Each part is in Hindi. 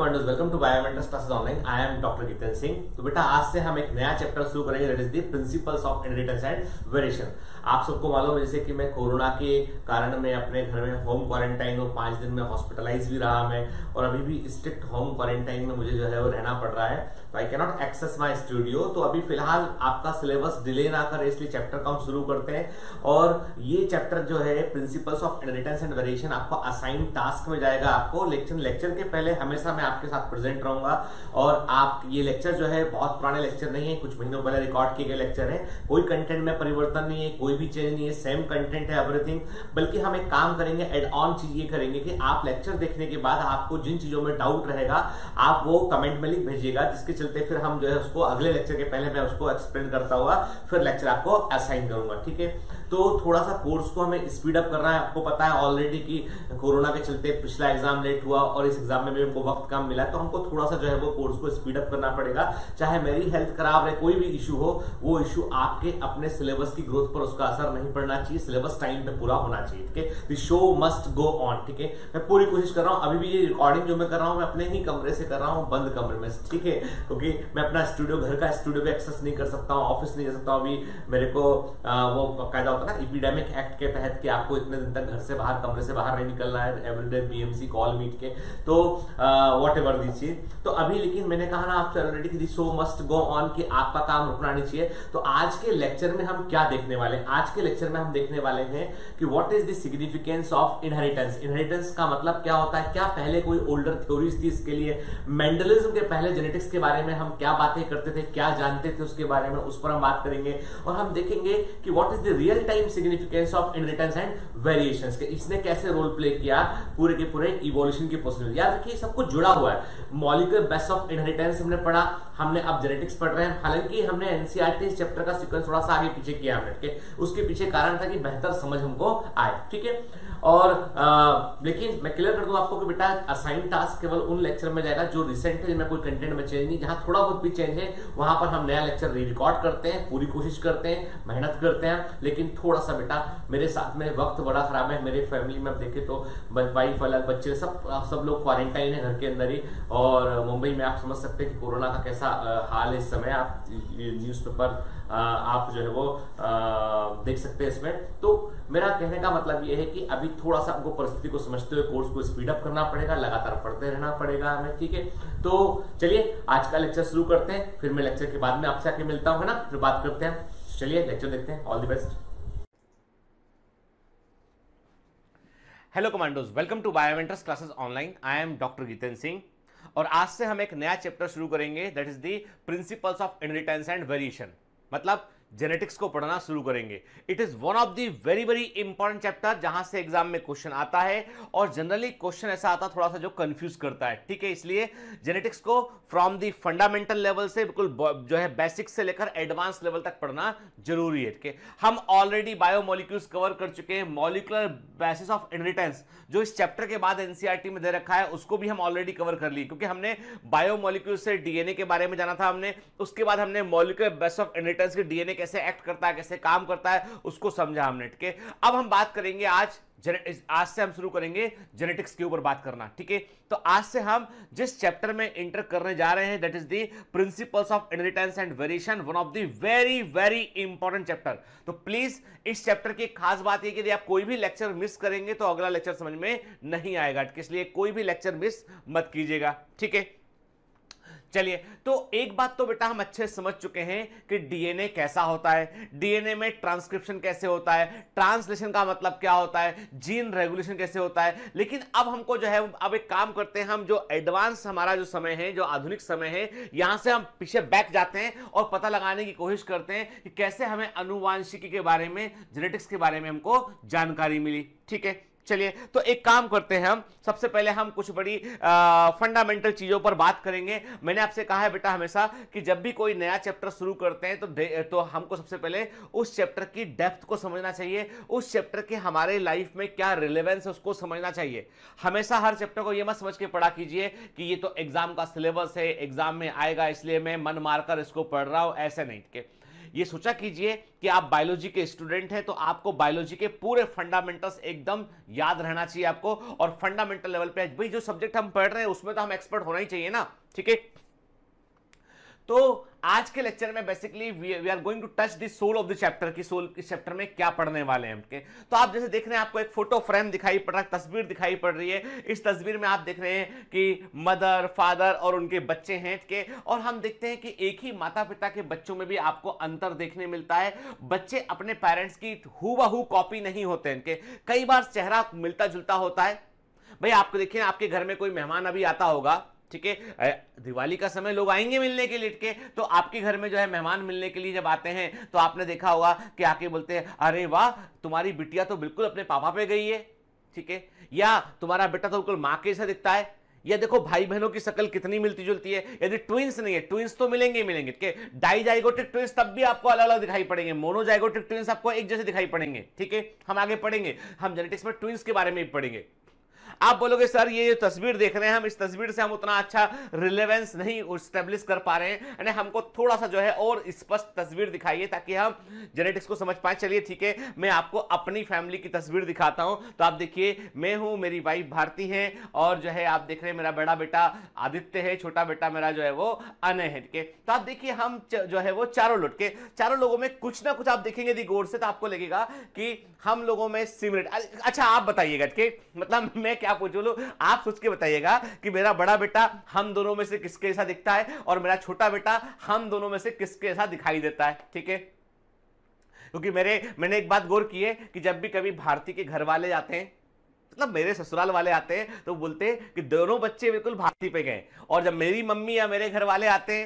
Commandos welcome to biometrics classes online I am doctor Jitendra Singh तो बेटा आज से हम एक नया चैप्टर शुरू करेंगे that is the principles of inheritance and variation आप सबको मालूम है जैसे कि मैं कोरोना के कारण मैं अपने घर में होम क्वारंटाइन और पांच दिन में हॉस्पिटलाइज भी रहा मैं और अभी भी स्ट्रिक्ट होम क्वारंटाइन में मुझे जो है वो रहना पड़ रहा है तो I cannot access my studio तो अभी फिलहाल आपका सिलेबस डिले ना कर इसलिए चैप्टर का हम शुरू करते हैं और ये चैप्टर जो है principles of inheritance and variation आपको असाइन टास्क में जाएगा आपको लेक्चर लेक्चर के पहले हमेशा मैं आपके साथ प्रेजेंट रहूंगा और आप ये लेक्चर जो है बहुत पुराने लेक्चर नहीं है कुछ महीनों पहले रिकॉर्ड किए गए लेक्चर है कोई कंटेंट में परिवर्तन नहीं है कोई कोई भी चेंज नहीं है सेम कंटेंट है एवरीथिंग बल्कि हम एक काम करेंगे एड ऑन चीज ये करेंगे कि आप लेक्चर देखने के बाद आपको जिन चीजों में डाउट रहेगा आप वो कमेंट में लिख भेजिएगा जिसके चलते फिर हम जो है उसको अगले लेक्चर के पहले मैं उसको एक्सप्लेन करता हुआ फिर लेक्चर आपको असाइन करूंगा ठीक है तो थोड़ा सा कोर्स को हमें स्पीड अप करना है आपको पता है ऑलरेडी कि कोरोना के चलते पिछला एग्जाम लेट हुआ और इस एग्जाम में भी हमको वक्त कम मिला तो हमको थोड़ा सा जो है वो कोर्स को स्पीड अप करना पड़ेगा चाहे मेरी हेल्थ खराब है कोई भी इशू हो वो इशू आपके अपने सिलेबस की ग्रोथ पर उसका असर नहीं पड़ना चाहिए सिलेबस टाइम पे पूरा होना चाहिए ठीक है the show must go on ठीक है मैं पूरी कोशिश कर रहा हूँ अभी भी ये रिकॉर्डिंग जो मैं कर रहा हूँ मैं अपने ही कमरे से कर रहा हूँ बंद कमरे में ठीक है क्योंकि मैं अपना स्टूडियो घर का स्टूडियो भी एक्सेस नहीं कर सकता हूँ ऑफिस नहीं जा सकता हूँ अभी मेरे को वो कायदा होता था इपिडेमिक एक्ट के तहत कि आपको इतने दिन तक घर से बाहर कमरे से बाहर नहीं निकलना है एवरीडे बीएमसी कॉल मीट के तो वॉट एवर दीजिए तो अभी लेकिन मैंने कहा ना आपसे already the show must go on कि आपका काम रुकना नहीं चाहिए तो आज के लेक्चर में हम क्या देखने वाले हैं आज के लेक्चर में हम देखने वाले हैं कि what is the significance of inheritance inheritance का मतलब क्या होता है क्या पहले कोई ओल्डर थ्योरीज थी इसके लिए मेंडलिज्म के पहले जेनेटिक्स के बारे में हम क्या बातें करते थे क्या जानते थे उसके बारे में उस पर हम बात करेंगे और हम देखेंगे कि what is the real time significance of inheritance and variation के इसने कैसे रोल प्ले किया पूरे के पूरे इवोल्यूशन के प्रोसेस में याद रखिए सब कुछ जुड़ा हुआ है मॉलिकुलर बेस ऑफ इनहेरिटेंस हमने पढ़ा हमने अब जेनेटिक्स पढ़ रहे हैं हालांकि हमने एनसीआरटी e चैप्टर का सीक्वेंस थोड़ा सा आगे पीछे किया हमने उसके पीछे कारण था कि बेहतर समझ हमको आए ठीक है और आ, लेकिन मैं क्लियर कर दूं आपको कि बेटा असाइन टास्क केवल उन लेक्चर में जाएगा जो रिसेंट है जिनमें कोई कंटेंट में चेंज नहीं जहां थोड़ा बहुत भी चेंज है वहां पर हम नया लेक्चर री रिकॉर्ड करते हैं पूरी कोशिश करते हैं मेहनत करते हैं लेकिन थोड़ा सा बेटा मेरे साथ में वक्त बड़ा खराब है मेरे फैमिली में देखे तो वाइफ अलग बच्चे सब सब लोग क्वारंटाइन है घर के अंदर ही और मुंबई में आप समझ सकते हैं कि कोरोना का कैसा हाल है इस समय आप न्यूज़पेपर आप जो है वो देख सकते हैं इसमें तो मेरा कहने का मतलब यह है कि अभी थोड़ा सा आपको परिस्थिति को समझते हुए कोर्स को स्पीड अप करना पड़ेगा लगातार पढ़ते रहना पड़ेगा हमें ठीक है तो चलिए आज का लेक्चर शुरू करते हैं फिर मैं लेक्चर के बाद में आपसे आके मिलता हूँ है ना फिर बात करते हैं चलिए लेक्चर देखते हैं all the best hello commandos welcome to biomentors classes online I am doctor Gitan Singh और आज से हम एक नया चैप्टर शुरू करेंगे that is the principles of inheritance and variation मतलब जेनेटिक्स को पढ़ना शुरू करेंगे it is one of the very very important chapter जहां से एग्जाम में क्वेश्चन आता है और जनरली क्वेश्चन ऐसा आता है थोड़ा सा जो कंफ्यूज करता है ठीक है इसलिए जेनेटिक्स को फ्रॉम दी फंडामेंटल लेवल से बिल्कुल जो है बेसिक से लेकर एडवांस लेवल तक पढ़ना जरूरी है ठीक है हम ऑलरेडी बायोमोलिक्यूल्स कवर कर चुके हैं मॉलिकुलर बेसिस ऑफ इनरिटेंस जो इस चैप्टर के बाद एनसीआरटी e में दे रखा है उसको भी हम ऑलरेडी कवर कर लिए क्योंकि हमने बायोमोलिक्यूल से डीएनए के बारे में जाना था हमने उसके बाद हमने मॉलिकुलर बेसिस ऑफ इनहेरिटेंस के डीएनए कैसे एक्ट करता है कैसे काम करता है उसको समझा हमने ठीक है अब हम बात करेंगे आज आज से हम शुरू करेंगे जेनेटिक्स के ऊपर बात करना ठीक है तो आज से हम जिस चैप्टर में इंटर करने जा रहे हैं that is the principles of inheritance and variation one of the very very important chapter तो प्लीज इस चैप्टर की खास बात यह कि यदि आप कोई भी लेक्चर मिस करेंगे तो अगला लेक्चर समझ में नहीं आएगा इसलिए कोई भी लेक्चर मिस मत कीजिएगा ठीक है चलिए तो एक बात तो बेटा हम अच्छे समझ चुके हैं कि डीएनए कैसा होता है डीएनए में ट्रांसक्रिप्शन कैसे होता है ट्रांसलेशन का मतलब क्या होता है जीन रेगुलेशन कैसे होता है लेकिन अब हमको जो है अब एक काम करते हैं हम जो एडवांस हमारा जो समय है जो आधुनिक समय है यहां से हम पीछे बैक जाते हैं और पता लगाने की कोशिश करते हैं कि कैसे हमें अनुवांशिकी के बारे में जेनेटिक्स के बारे में हमको जानकारी मिली ठीक है चलिए तो एक काम करते हैं हम सबसे पहले हम कुछ बड़ी फंडामेंटल चीज़ों पर बात करेंगे मैंने आपसे कहा है बेटा हमेशा कि जब भी कोई नया चैप्टर शुरू करते हैं तो तो हमको सबसे पहले उस चैप्टर की डेप्थ को समझना चाहिए उस चैप्टर के हमारे लाइफ में क्या रिलेवेंस है उसको समझना चाहिए हमेशा हर चैप्टर को यह मत समझ के पढ़ा कीजिए कि ये तो एग्ज़ाम का सिलेबस है एग्ज़ाम में आएगा इसलिए मैं मन मारकर इसको पढ़ रहा हूँ ऐसे नहीं के ये सोचा कीजिए कि आप बायोलॉजी के स्टूडेंट हैं तो आपको बायोलॉजी के पूरे फंडामेंटल्स एकदम याद रहना चाहिए आपको और फंडामेंटल लेवल पे भाई जो सब्जेक्ट हम पढ़ रहे हैं उसमें तो हम एक्सपर्ट होना ही चाहिए ना ठीक है तो आज के लेक्चर में basically we are going to touch the soul of the chapter की सोल इस चैप्टर में क्या पढ़ने वाले हैं के तो आप जैसे देख रहे हैं आपको एक फोटो फ्रेम दिखाई पड़ रहा है तस्वीर दिखाई पड़ रही है इस तस्वीर में आप देख रहे हैं कि मदर फादर और उनके बच्चे हैं के और हम देखते हैं कि एक ही माता पिता के बच्चों में भी आपको अंतर देखने मिलता है बच्चे अपने पेरेंट्स की हु कॉपी नहीं होते इनके कई बार चेहरा मिलता जुलता होता है भाई आपको देखिए आपके घर में कोई मेहमान अभी आता होगा ठीक है दिवाली का समय लोग आएंगे मिलने के लिए तो आपके घर में जो है मेहमान मिलने के लिए जब आते हैं तो आपने देखा होगा कि आके बोलते हैं अरे वाह तुम्हारी बिटिया तो बिल्कुल अपने पापा पे गई है ठीक है या तुम्हारा बेटा तो बिल्कुल माँ के से दिखता है या देखो भाई बहनों की शक्ल कितनी मिलती जुलती है यदि ट्विंस नहीं है ट्विंस तो मिलेंगे ही मिलेंगे ठीक है डाईजाइगोटिक ट्विंस तब भी आपको अलग अलग दिखाई पड़ेंगे मोनोजाइगोटिक ट्विंस आपको एक जैसे दिखाई पड़ेंगे ठीक है हम आगे पढ़ेंगे हम जेनेटिक्स में ट्विंस के बारे में भी पढ़ेंगे आप बोलोगे सर ये जो तस्वीर देख रहे हैं हम इस तस्वीर से हम उतना अच्छा रिलेवेंस नहीं स्टेब्लिश कर पा रहे हैं यानी हमको थोड़ा सा जो है और स्पष्ट तस्वीर दिखाइए ताकि हम जेनेटिक्स को समझ पाए चलिए ठीक है मैं आपको अपनी फैमिली की तस्वीर दिखाता हूँ तो आप देखिए मैं हूँ मेरी वाइफ भारती है और जो है आप देख रहे हैं मेरा बड़ा बेटा आदित्य है छोटा बेटा मेरा जो है वो अनय है ठीक है तो आप देखिए हम जो है वो चारों लुटके चारों लोगों में कुछ ना कुछ आप देखेंगे यदि गौर से तो आपको लगेगा कि हम लोगों में सिमिलर अच्छा आप बताइएगा ठीक मतलब मैं क्या क्या पूछो लो आप सोच के बताइएगा कि मेरा बड़ा बेटा हम दोनों में से किसके ऐसा दिखता है और मेरा छोटा बेटा हम दोनों में से किसके ऐसा दिखाई देता है ठीक है क्योंकि मेरे मैंने एक बात गौर की है कि जब भी कभी भारती के घर वाले आते हैं मतलब मेरे ससुराल वाले आते हैं तो बोलते हैं कि दोनों बच्चे बिल्कुल भारती पे गए और जब मेरी मम्मी या मेरे घर वाले आते हैं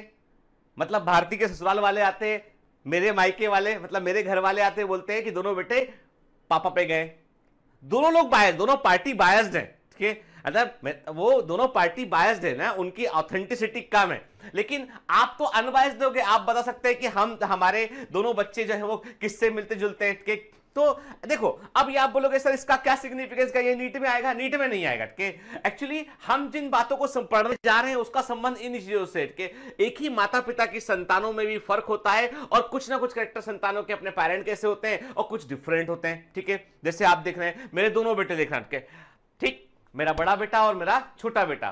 मतलब भारती के ससुराल वाले आते हैं मेरे मायके वाले मतलब मेरे घर वाले आते बोलते हैं कि दोनों बेटे पापा पे गए दोनों लोग बायस दोनों पार्टी बायस्ड है के अगर वो दोनों पार्टी बायस्ड है ना उनकी ऑथेंटिसिटी कम है लेकिन आप तो अनबायस्ड दोगे आप बता सकते हैं कि हम हमारे दोनों बच्चे जो है वो किससे मिलते जुलते हैं के तो देखो अब ये आप बोलोगे सर इसका क्या सिग्निफिकेंस का ये नीट में आएगा नीट में नहीं आएगा के एक्चुअली हम जिन बातों को पढ़ने जा रहे हैं उसका संबंध इन चीजों से के एक ही माता पिता की संतानों में भी फर्क होता है और कुछ ना कुछ करेक्टर संतानों के अपने पेरेंट कैसे होते हैं और कुछ डिफरेंट होते हैं ठीक है जैसे आप देख रहे हैं मेरे दोनों बेटे देख रहे हैं मेरा बड़ा बेटा और मेरा छोटा बेटा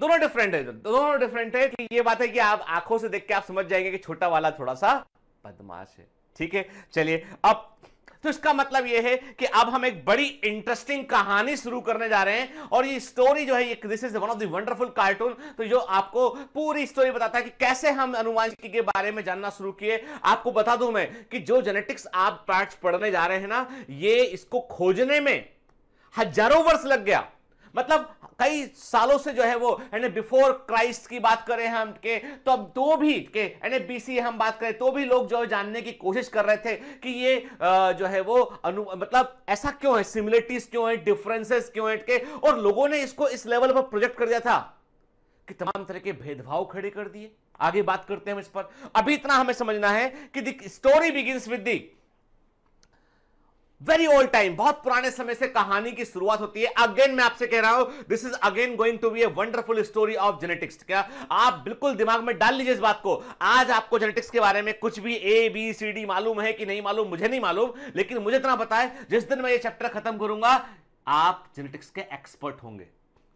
दोनों डिफरेंट है दोनों डिफरेंट है ये बात है कि आप आंखों से देख के आप समझ जाएंगे कि छोटा वाला थोड़ा सा बदमाश है ठीक है चलिए अब तो इसका मतलब यह है कि अब हम एक बड़ी इंटरेस्टिंग कहानी शुरू करने जा रहे हैं और ये स्टोरी जो है ये this is one of the wonderful cartoon तो जो आपको पूरी स्टोरी बताता है कि कैसे हम अनुमान के बारे में जानना शुरू किए आपको बता दूं मैं कि जो जेनेटिक्स आप पार्ट्स पढ़ने जा रहे हैं ना ये इसको खोजने में हजारों वर्ष लग गया मतलब कई सालों से जो है वो यानी बिफोर क्राइस्ट की बात करें हम के तो अब तो भी के यानी बीसी हम बात करें तो भी लोग जो है जानने की कोशिश कर रहे थे कि ये जो है वो अनु मतलब ऐसा क्यों है सिमिलरिटीज क्यों है डिफरेंसेस क्यों है के और लोगों ने इसको इस लेवल पर प्रोजेक्ट कर दिया था कि तमाम तरह के भेदभाव खड़े कर दिए आगे बात करते हैं हम इस पर अभी इतना हमें समझना है कि the story begins with the very old time बहुत पुराने समय से कहानी की शुरुआत होती है अगेन मैं आपसे कह रहा हूं this is again going to be a wonderful story of genetics क्या आप बिल्कुल दिमाग में डाल लीजिए इस बात को आज आपको जेनेटिक्स के बारे में कुछ भी ए बी सी डी मालूम है कि नहीं मालूम मुझे नहीं मालूम लेकिन मुझे इतना पता है जिस दिन मैं ये चैप्टर खत्म करूंगा आप जेनेटिक्स के एक्सपर्ट होंगे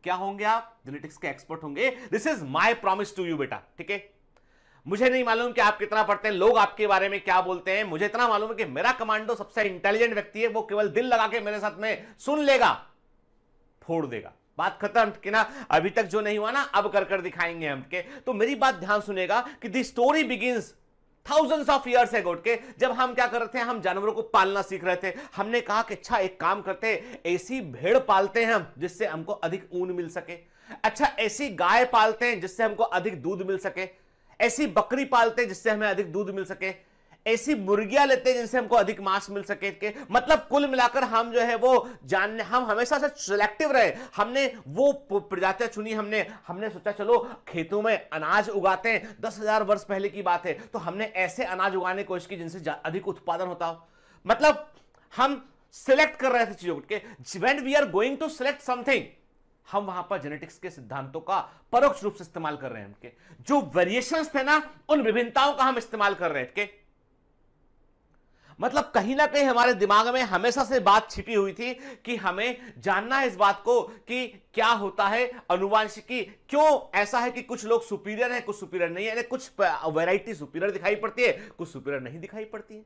क्या होंगे आप जेनेटिक्स के एक्सपर्ट होंगे this is my promise to you बेटा ठीक है मुझे नहीं मालूम कि आप कितना पढ़ते हैं लोग आपके बारे में क्या बोलते हैं मुझे इतना मालूम है कि मेरा कमांडो सबसे इंटेलिजेंट व्यक्ति है वो केवल दिल लगा के मेरे साथ में सुन लेगा फोड़ देगा बात खत्म कि ना अभी तक जो नहीं हुआ ना अब कर कर दिखाएंगे हम के तो मेरी बात ध्यान सुनेगा कि the story begins thousands of years है गोट के जब हम क्या कर रहे थे हम जानवरों को पालना सीख रहे थे हमने कहा कि अच्छा एक काम करते ऐसी भेड़ पालते हैं हम जिससे हमको अधिक ऊन मिल सके अच्छा ऐसी गाय पालते हैं जिससे हमको अधिक दूध मिल सके ऐसी बकरी पालते हैं जिससे हमें अधिक दूध मिल सके ऐसी मुर्गियां लेते हैं जिनसे हमको अधिक मांस मिल सके के मतलब कुल मिलाकर हम जो है वो जानने हम हमेशा से सिलेक्टिव रहे हमने वो प्रजातियां चुनी हमने हमने सोचा चलो खेतों में अनाज उगाते हैं दस हजार वर्ष पहले की बात है तो हमने ऐसे अनाज उगाने की कोशिश की जिनसे अधिक उत्पादन होता हो मतलब हम सिलेक्ट कर रहे थे चीजों के when we are going to select something हम वहां पर जेनेटिक्स के सिद्धांतों का परोक्ष रूप से इस्तेमाल कर रहे हैं उनके जो वेरिएशन थे ना उन विभिन्नताओं का हम इस्तेमाल कर रहे थे मतलब कहीं ना कहीं हमारे दिमाग में हमेशा से बात छिपी हुई थी कि हमें जानना है इस बात को कि क्या होता है अनुवांशिकी क्यों ऐसा है कि कुछ लोग सुपीरियर हैं कुछ सुपीरियर नहीं है कुछ वैरायटी सुपीरियर दिखाई पड़ती है कुछ सुपीरियर नहीं दिखाई पड़ती है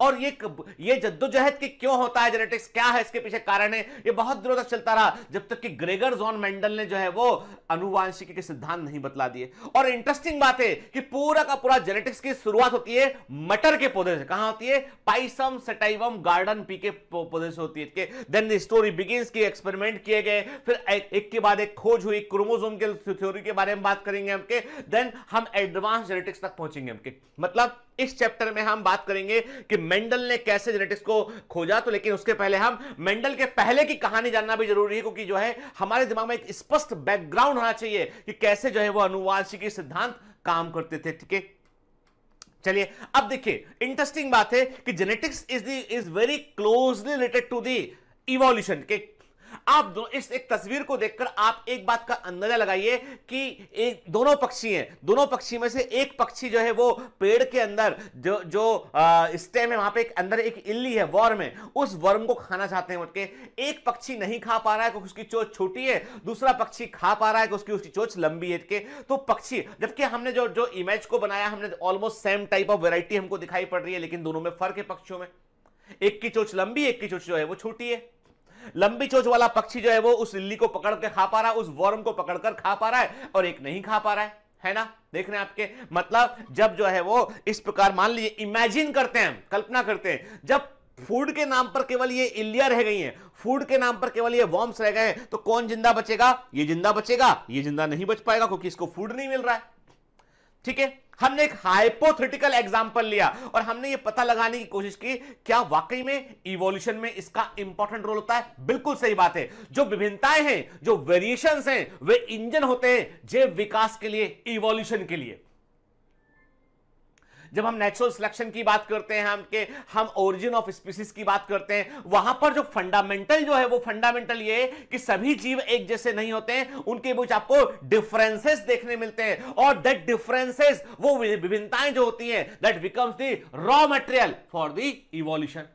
और ये ये जद्दोजहद की क्यों होता है जेनेटिक्स क्या है इसके पीछे कारण है ये बहुत दिनों तक चलता रहा जब तक कि ग्रेगर जॉन मेंडल ने जो है वो अनुवांशिकी के सिद्धांत नहीं बतला दिए और इंटरेस्टिंग बात है कि पूरा का पूरा जेनेटिक्स की शुरुआत होती है मटर के पौधे से कहा होती है पाइसम सटाइवम गार्डन पी के पौधे से होती है देन स्टोरी बिगिंस की एक्सपेरिमेंट किए गए फिर एक, के बाद एक खोज हुई क्रोमोजोम के थ्योरी के बारे में बात करेंगे हमके देन हम एडवांस जेनेटिक्स तक पहुंचेंगे के मतलब इस चैप्टर में हम बात करेंगे कि मेंडल ने कैसे जेनेटिक्स को खोजा तो लेकिन उसके पहले हम मेंडल के पहले की कहानी जानना भी जरूरी है क्योंकि जो है हमारे दिमाग में एक स्पष्ट बैकग्राउंड होना चाहिए कि कैसे जो है वो अनुवांशिकी सिद्धांत काम करते थे ठीक है चलिए अब देखिए इंटरेस्टिंग बात है कि genetics is the is very closely related to the evolution के आप इस एक तस्वीर को देखकर आप एक बात का अंदाजा लगाइए कि एक दोनों पक्षी हैं दोनों पक्षी में से एक पक्षी जो है वो पेड़ के अंदर जो जो स्टेम है वहां पे एक अंदर एक इल्ली है वर्म है उस वर्म को खाना चाहते हैं उठ एक पक्षी नहीं खा पा रहा है क्योंकि उसकी चोच छोटी है दूसरा पक्षी खा पा रहा है उसकी उसकी चोच लंबी है के तो पक्षी जबकि हमने जो जो इमेज को बनाया हमने almost same type of variety हमको दिखाई पड़ रही है लेकिन दोनों में फर्क है पक्षियों में एक की चोच लंबी एक की चोच जो है वो छोटी है लंबी चोच वाला पक्षी जो है वो उस इली को पकड़ के खा पा रहा है उस वर्म को पकड़कर खा पा रहा है और एक नहीं खा पा रहा है है ना देख रहे हैं आपके मतलब जब जो है वो इस प्रकार मान लीजिए इमेजिन करते हैं कल्पना करते हैं जब फूड के नाम पर केवल ये इलिया रह गई हैं फूड के नाम पर केवल ये वॉर्म्स रह गए हैं तो कौन जिंदा बचेगा ये जिंदा बचेगा ये जिंदा नहीं बच पाएगा क्योंकि इसको फूड नहीं मिल रहा है ठीक है हमने एक हाइपोथेटिकल एग्जाम्पल लिया और हमने ये पता लगाने की कोशिश की क्या वाकई में इवोल्यूशन में इसका इंपॉर्टेंट रोल होता है बिल्कुल सही बात है जो विभिन्नताएं हैं जो वेरिएशंस हैं वे इंजन होते हैं जैव विकास के लिए इवोल्यूशन के लिए जब हम नेचुरल सिलेक्शन की बात करते हैं हम के हम ओरिजिन ऑफ स्पीसीज की बात करते हैं वहां पर जो फंडामेंटल जो है वो फंडामेंटल ये कि सभी जीव एक जैसे नहीं होते हैं उनके बीच आपको डिफरेंसेस देखने मिलते हैं और दैट डिफरेंसेस वो विभिन्नताएं जो होती हैं that becomes the raw material for the evolution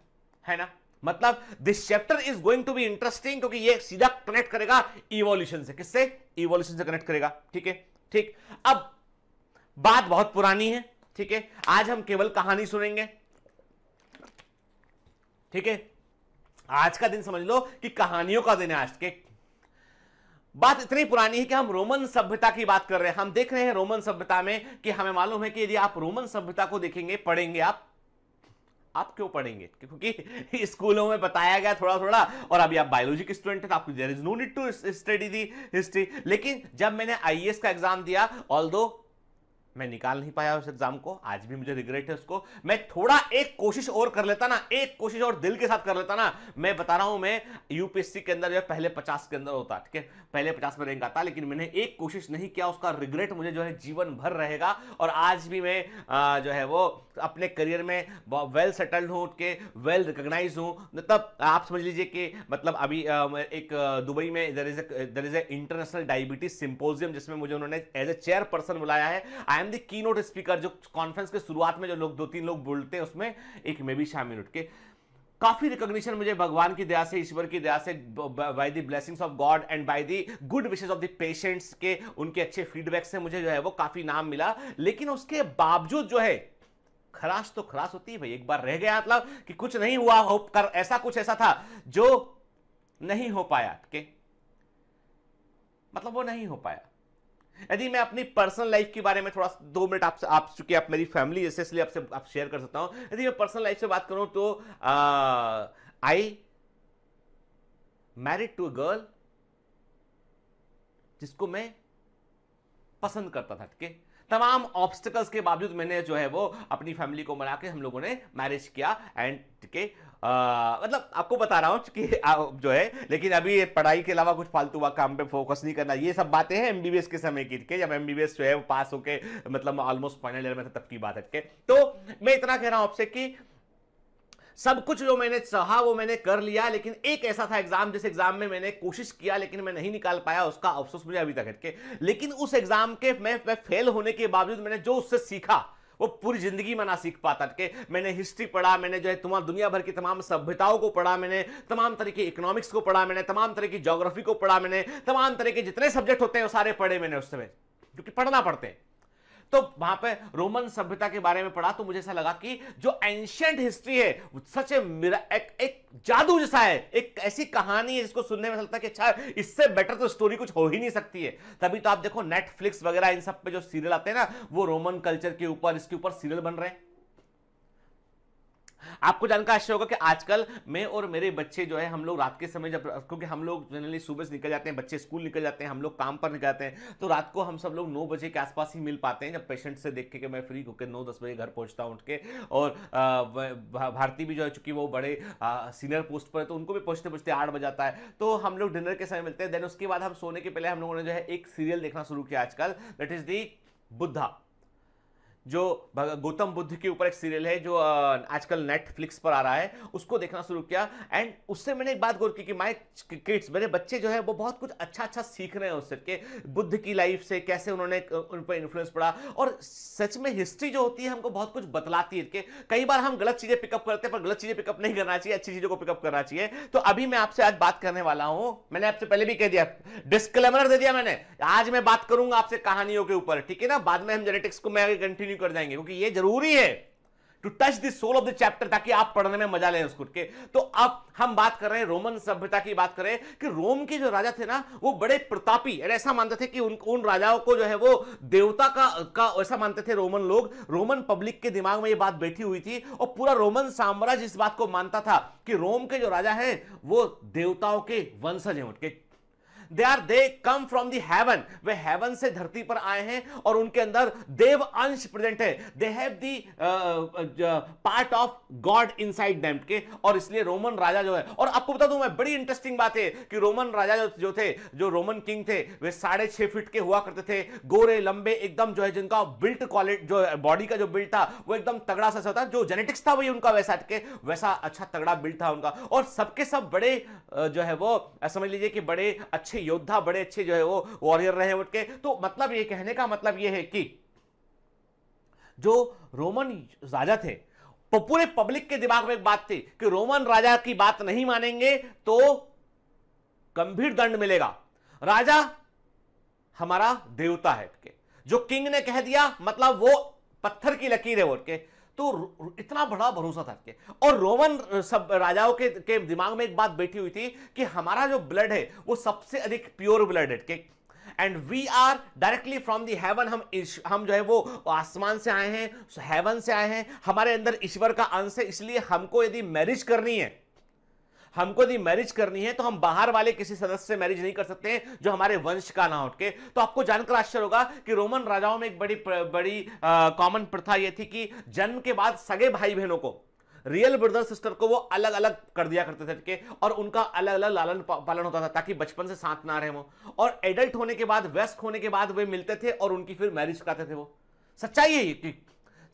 है ना मतलब this chapter is going to be interesting क्योंकि ये सीधा कनेक्ट करेगा इवोल्यूशन से किससे इवोल्यूशन से कनेक्ट करेगा ठीक है ठीक अब बात बहुत पुरानी है ठीक है आज हम केवल कहानी सुनेंगे ठीक है आज का दिन समझ लो कि कहानियों का दिन है आज के बात इतनी पुरानी है कि हम रोमन सभ्यता की बात कर रहे हैं हम देख रहे हैं रोमन सभ्यता में कि हमें मालूम है कि यदि आप रोमन सभ्यता को देखेंगे पढ़ेंगे आप आप क्यों पढ़ेंगे क्योंकि स्कूलों में बताया गया थोड़ा थोड़ा और अभी आप बायोलॉजी के स्टूडेंट हैं तो आपको there is no need to study the history लेकिन जब मैंने आई e का एग्जाम दिया ऑल दो मैं निकाल नहीं पाया उस एग्जाम को आज भी मुझे रिग्रेट है उसको मैं थोड़ा एक कोशिश और कर लेता ना एक कोशिश और दिल के साथ कर लेता ना मैं बता रहा हूं मैं यूपीएससी के अंदर जो है पहले पचास के अंदर होता ठीक है पहले पचास में रैंक आता लेकिन मैंने एक कोशिश नहीं किया उसका रिग्रेट मुझे जो है जीवन भर रहेगा और आज भी मैं जो है वो अपने करियर में वेल सेटल्ड हों के वेल रिकोगनाइज हों तब आप समझ लीजिए कि मतलब अभी एक दुबई में there is there is a international diabetes symposium जिसमें मुझे उन्होंने एज ए चेयर पर्सन बुलाया है I am the keynote speaker जो कॉन्फ्रेंस के शुरुआत में जो लोग दो तीन लोग बोलते हैं उसमें एक मैं भी शामिल उठ के काफी रिकॉग्निशन मुझे भगवान की दया से ईश्वर की दया से by the blessings of God and by the good wishes of the patients के उनके अच्छे फीडबैक से मुझे जो है वो काफी नाम मिला लेकिन उसके बावजूद जो है खराश तो खराश होती है भाई एक बार रह गया मतलब कि कुछ नहीं हुआ हो कर ऐसा कुछ ऐसा था जो नहीं हो पाया के मतलब वो नहीं हो पाया यदि मैं अपनी पर्सनल लाइफ के बारे में थोड़ा दो मिनट आपसे आप चुके आप मेरी फैमिली जैसे इसलिए आपसे आप शेयर कर सकता हूं यदि मैं पर्सनल लाइफ से बात करूं तो I married to a girl जिसको मैं पसंद करता था ठीक है तमाम ऑब्स्टिकल्स के बावजूद मैंने जो है वो अपनी फैमिली को मना के हम लोगों ने मैरिज किया एंड के आ, मतलब आपको बता रहा हूँ कि जो है लेकिन अभी पढ़ाई के अलावा कुछ फालतू हुआ काम पे फोकस नहीं करना ये सब बातें हैं एमबीबीएस के समय की जब एमबीबीएस जो है वो पास होके मतलब ऑलमोस्ट फाइनल ईयर में था तब की बात है के तो मैं इतना कह रहा हूँ आपसे कि सब कुछ जो मैंने चाहा वो मैंने कर लिया लेकिन एक ऐसा था एग्जाम जिस एग्जाम में मैंने कोशिश किया लेकिन मैं नहीं निकाल पाया उसका अफसोस मुझे अभी तक हटके लेकिन उस एग्जाम के मैं, मैं फेल होने के बावजूद मैंने जो उससे सीखा वो पूरी जिंदगी में ना सीख पाता के मैंने हिस्ट्री पढ़ा मैंने जो है तुम्हारा दुनिया भर की तमाम सभ्यताओं को पढ़ा मैंने तमाम तरह की इकोनॉमिक्स को पढ़ा मैंने तमाम तरह की जोग्राफी को पढ़ा मैंने तमाम तरह के जितने सब्जेक्ट होते हैं वो सारे पढ़े मैंने उस समय क्योंकि पढ़ना पड़ते हैं तो वहां पे रोमन सभ्यता के बारे में पढ़ा तो मुझे ऐसा लगा कि जो एंशियंट हिस्ट्री है सच मेरा एक, एक जादू जैसा है एक ऐसी कहानी है जिसको सुनने में लगता है कि अच्छा इससे बेटर तो स्टोरी कुछ हो ही नहीं सकती है तभी तो आप देखो नेटफ्लिक्स वगैरह इन सब पे जो सीरियल आते हैं ना वो रोमन कल्चर के ऊपर इसके ऊपर सीरियल बन रहे हैं आपको जानकर आश्चर्य होगा कि आजकल मैं और मेरे बच्चे जो है हम लोग रात के समय जब क्योंकि हम लोग जनरली सुबह से निकल जाते हैं बच्चे स्कूल निकल जाते हैं हम लोग काम पर निकल जाते हैं तो रात को हम सब लोग नौ बजे के आसपास ही मिल पाते हैं जब पेशेंट से देख के कि मैं फ्री होकर नौ दस बजे घर पहुंचता हूँ उठ के और भारती भी जो है चूंकि वो बड़े सीनियर पोस्ट पर है तो उनको भी पहुँचते पहुँचते आठ बज आता है तो हम लोग डिनर के समय मिलते हैं देन उसके बाद हम सोने के पहले हम लोगों ने जो है एक सीरियल देखना शुरू किया आजकल दैट इज़ दी बुद्धा जो गौतम बुद्ध के ऊपर एक सीरियल है जो आजकल नेटफ्लिक्स पर आ रहा है उसको देखना शुरू किया एंड उससे मैंने एक बात गौर की कि माई किड्स मेरे बच्चे जो है वो बहुत कुछ अच्छा अच्छा सीख रहे हैं उससे के बुद्ध की लाइफ से कैसे उन्होंने उन पर इन्फ्लुएंस पड़ा और सच में हिस्ट्री जो होती है हमको बहुत कुछ बतलाती है कि कई बार हम गलत चीज़ें पिकअप करते हैं पर गलत चीज़ें पिकअप नहीं करना चाहिए अच्छी चीज़ों को पिकअप करना चाहिए तो अभी मैं आपसे आज बात करने वाला हूँ मैंने आपसे पहले भी कह दिया डिस्कलेमर दे दिया मैंने आज मैं बात करूंगा आपसे कहानियों के ऊपर ठीक है ना बाद में हम जेनेटिक्स को मैं कंटिन्यू कंटिन्यू कर जाएंगे क्योंकि ये जरूरी है to touch the soul of the chapter ताकि आप पढ़ने में मजा लें उसको तो अब हम बात कर रहे हैं रोमन सभ्यता की बात करें कि रोम के जो राजा थे ना वो बड़े प्रतापी ऐसा मानते थे कि उन उन राजाओं को जो है वो देवता का का ऐसा मानते थे रोमन लोग रोमन पब्लिक के दिमाग में ये बात बैठी हुई थी और पूरा रोमन साम्राज्य इस बात को मानता था कि रोम के जो राजा है वो देवताओं के वंशज हैं उनके they are they come from the heaven वे हेवन से धरती पर आए हैं और उनके अंदर देव अंश प्रेजेंट है they have the part of God inside them के और इसलिए रोमन राजा जो है और आपको बता दूं मैं बड़ी इंटरेस्टिंग बात है कि रोमन राजा जो, जो थे जो रोमन किंग थे वे साढ़े छह फीट के हुआ करते थे गोरे लंबे एकदम जो है जिनका बिल्ट क्वालिटी जो बॉडी का जो बिल्ट था वो एकदम तगड़ा सा था जो जेनेटिक्स था वही उनका वैसा के वैसा अच्छा तगड़ा बिल्ट था उनका और सबके सब बड़े uh, जो है वो समझ लीजिए कि बड़े अच्छे योद्धा बड़े अच्छे जो है वो वॉरियर रहे उठ के तो मतलब ये कहने का मतलब ये है कि जो रोमन राजा थे तो पूरे पब्लिक के दिमाग में एक बात थी कि रोमन राजा की बात नहीं मानेंगे तो गंभीर दंड मिलेगा राजा हमारा देवता है के जो किंग ने कह दिया मतलब वो पत्थर की लकीर है उठ के तो इतना बड़ा भरोसा था के और रोमन सब राजाओं के, के दिमाग में एक बात बैठी हुई थी कि हमारा जो ब्लड है वो सबसे अधिक प्योर ब्लड है के and we are directly from the heaven हम हम जो है वो आसमान से आए हैं हेवन से आए हैं हमारे अंदर ईश्वर का अंश है इसलिए हमको यदि मैरिज करनी है हमको यदि मैरिज करनी है तो हम बाहर वाले किसी सदस्य से मैरिज नहीं कर सकते हैं जो हमारे वंश का ना उठके तो आपको जानकर आश्चर्य होगा कि रोमन राजाओं में एक बड़ी बड़ी कॉमन प्रथा यह थी कि जन्म के बाद सगे भाई बहनों को रियल ब्रदर सिस्टर को वो अलग अलग कर दिया करते थे और उनका अलग अलग लालन पालन होता था ताकि बचपन से साथ ना रहे वो और एडल्ट होने के बाद व्यस्क होने के बाद वे मिलते थे और उनकी फिर मैरिज कराते थे वो सच्चाई है ये कि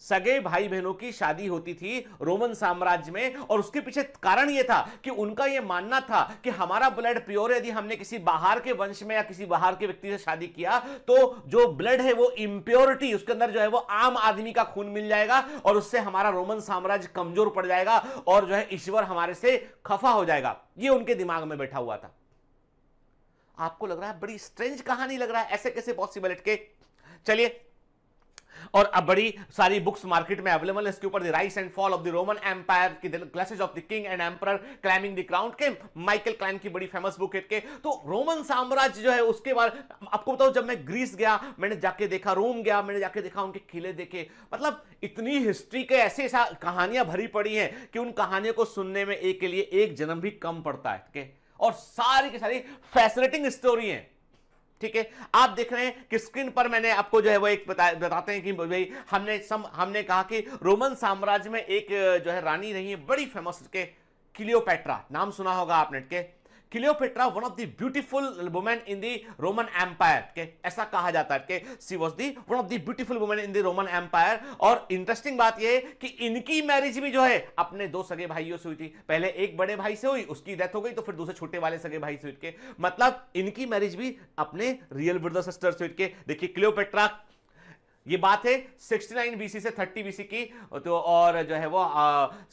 सगे भाई बहनों की शादी होती थी रोमन साम्राज्य में और उसके पीछे कारण यह था कि उनका यह मानना था कि हमारा ब्लड प्योर यदि हमने किसी बाहर के वंश में या किसी बाहर के व्यक्ति से शादी किया तो जो ब्लड है वो इंप्योरिटी उसके अंदर जो है वो आम आदमी का खून मिल जाएगा और उससे हमारा रोमन साम्राज्य कमजोर पड़ जाएगा और जो है ईश्वर हमारे से खफा हो जाएगा ये उनके दिमाग में बैठा हुआ था आपको लग रहा है बड़ी स्ट्रेंज कहानी लग रहा है ऐसे कैसे पॉसिबल के चलिए और अब बड़ी सारी बुक्स मार्केट में अवेलेबल है इसके ऊपर the rise and fall of the Roman Empire की clashes of the king and emperor climbing the crown के माइकल क्लाइन की बड़ी फेमस बुक है के तो रोमन साम्राज्य जो है उसके बाद आपको बताऊं जब मैं ग्रीस गया मैंने जाके देखा रोम गया मैंने जाके देखा उनके किले देखे मतलब इतनी हिस्ट्री के ऐसे कहानियां भरी पड़ी हैं कि उन कहानियों को सुनने में एक के लिए एक जन्म भी कम पड़ता है के? और सारी की सारी फैसिनेटिंग स्टोरी है ठीक है आप देख रहे हैं कि स्क्रीन पर मैंने आपको जो है वो एक बता, बताते हैं कि भाई हमने सम हमने कहा कि रोमन साम्राज्य में एक जो है रानी रही है बड़ी फेमस के क्लियोपेट्रा नाम सुना होगा आपने के Cleopatra one of the beautiful women in the Roman Empire के ऐसा कहा जाता है कि she was the one of the beautiful women in the Roman Empire और इंटरेस्टिंग बात यह है कि इनकी मैरिज भी जो है अपने दो सगे भाइयों से हुई थी पहले एक बड़े भाई से हुई उसकी डेथ हो गई तो फिर दूसरे छोटे वाले सगे भाई से हुई के मतलब इनकी मैरिज भी अपने रियल ब्रदर सिस्टर से हुई के देखिए क्लियोपेट्रा ये बात है 69 बीसी से 30 बीसी की तो और जो है वो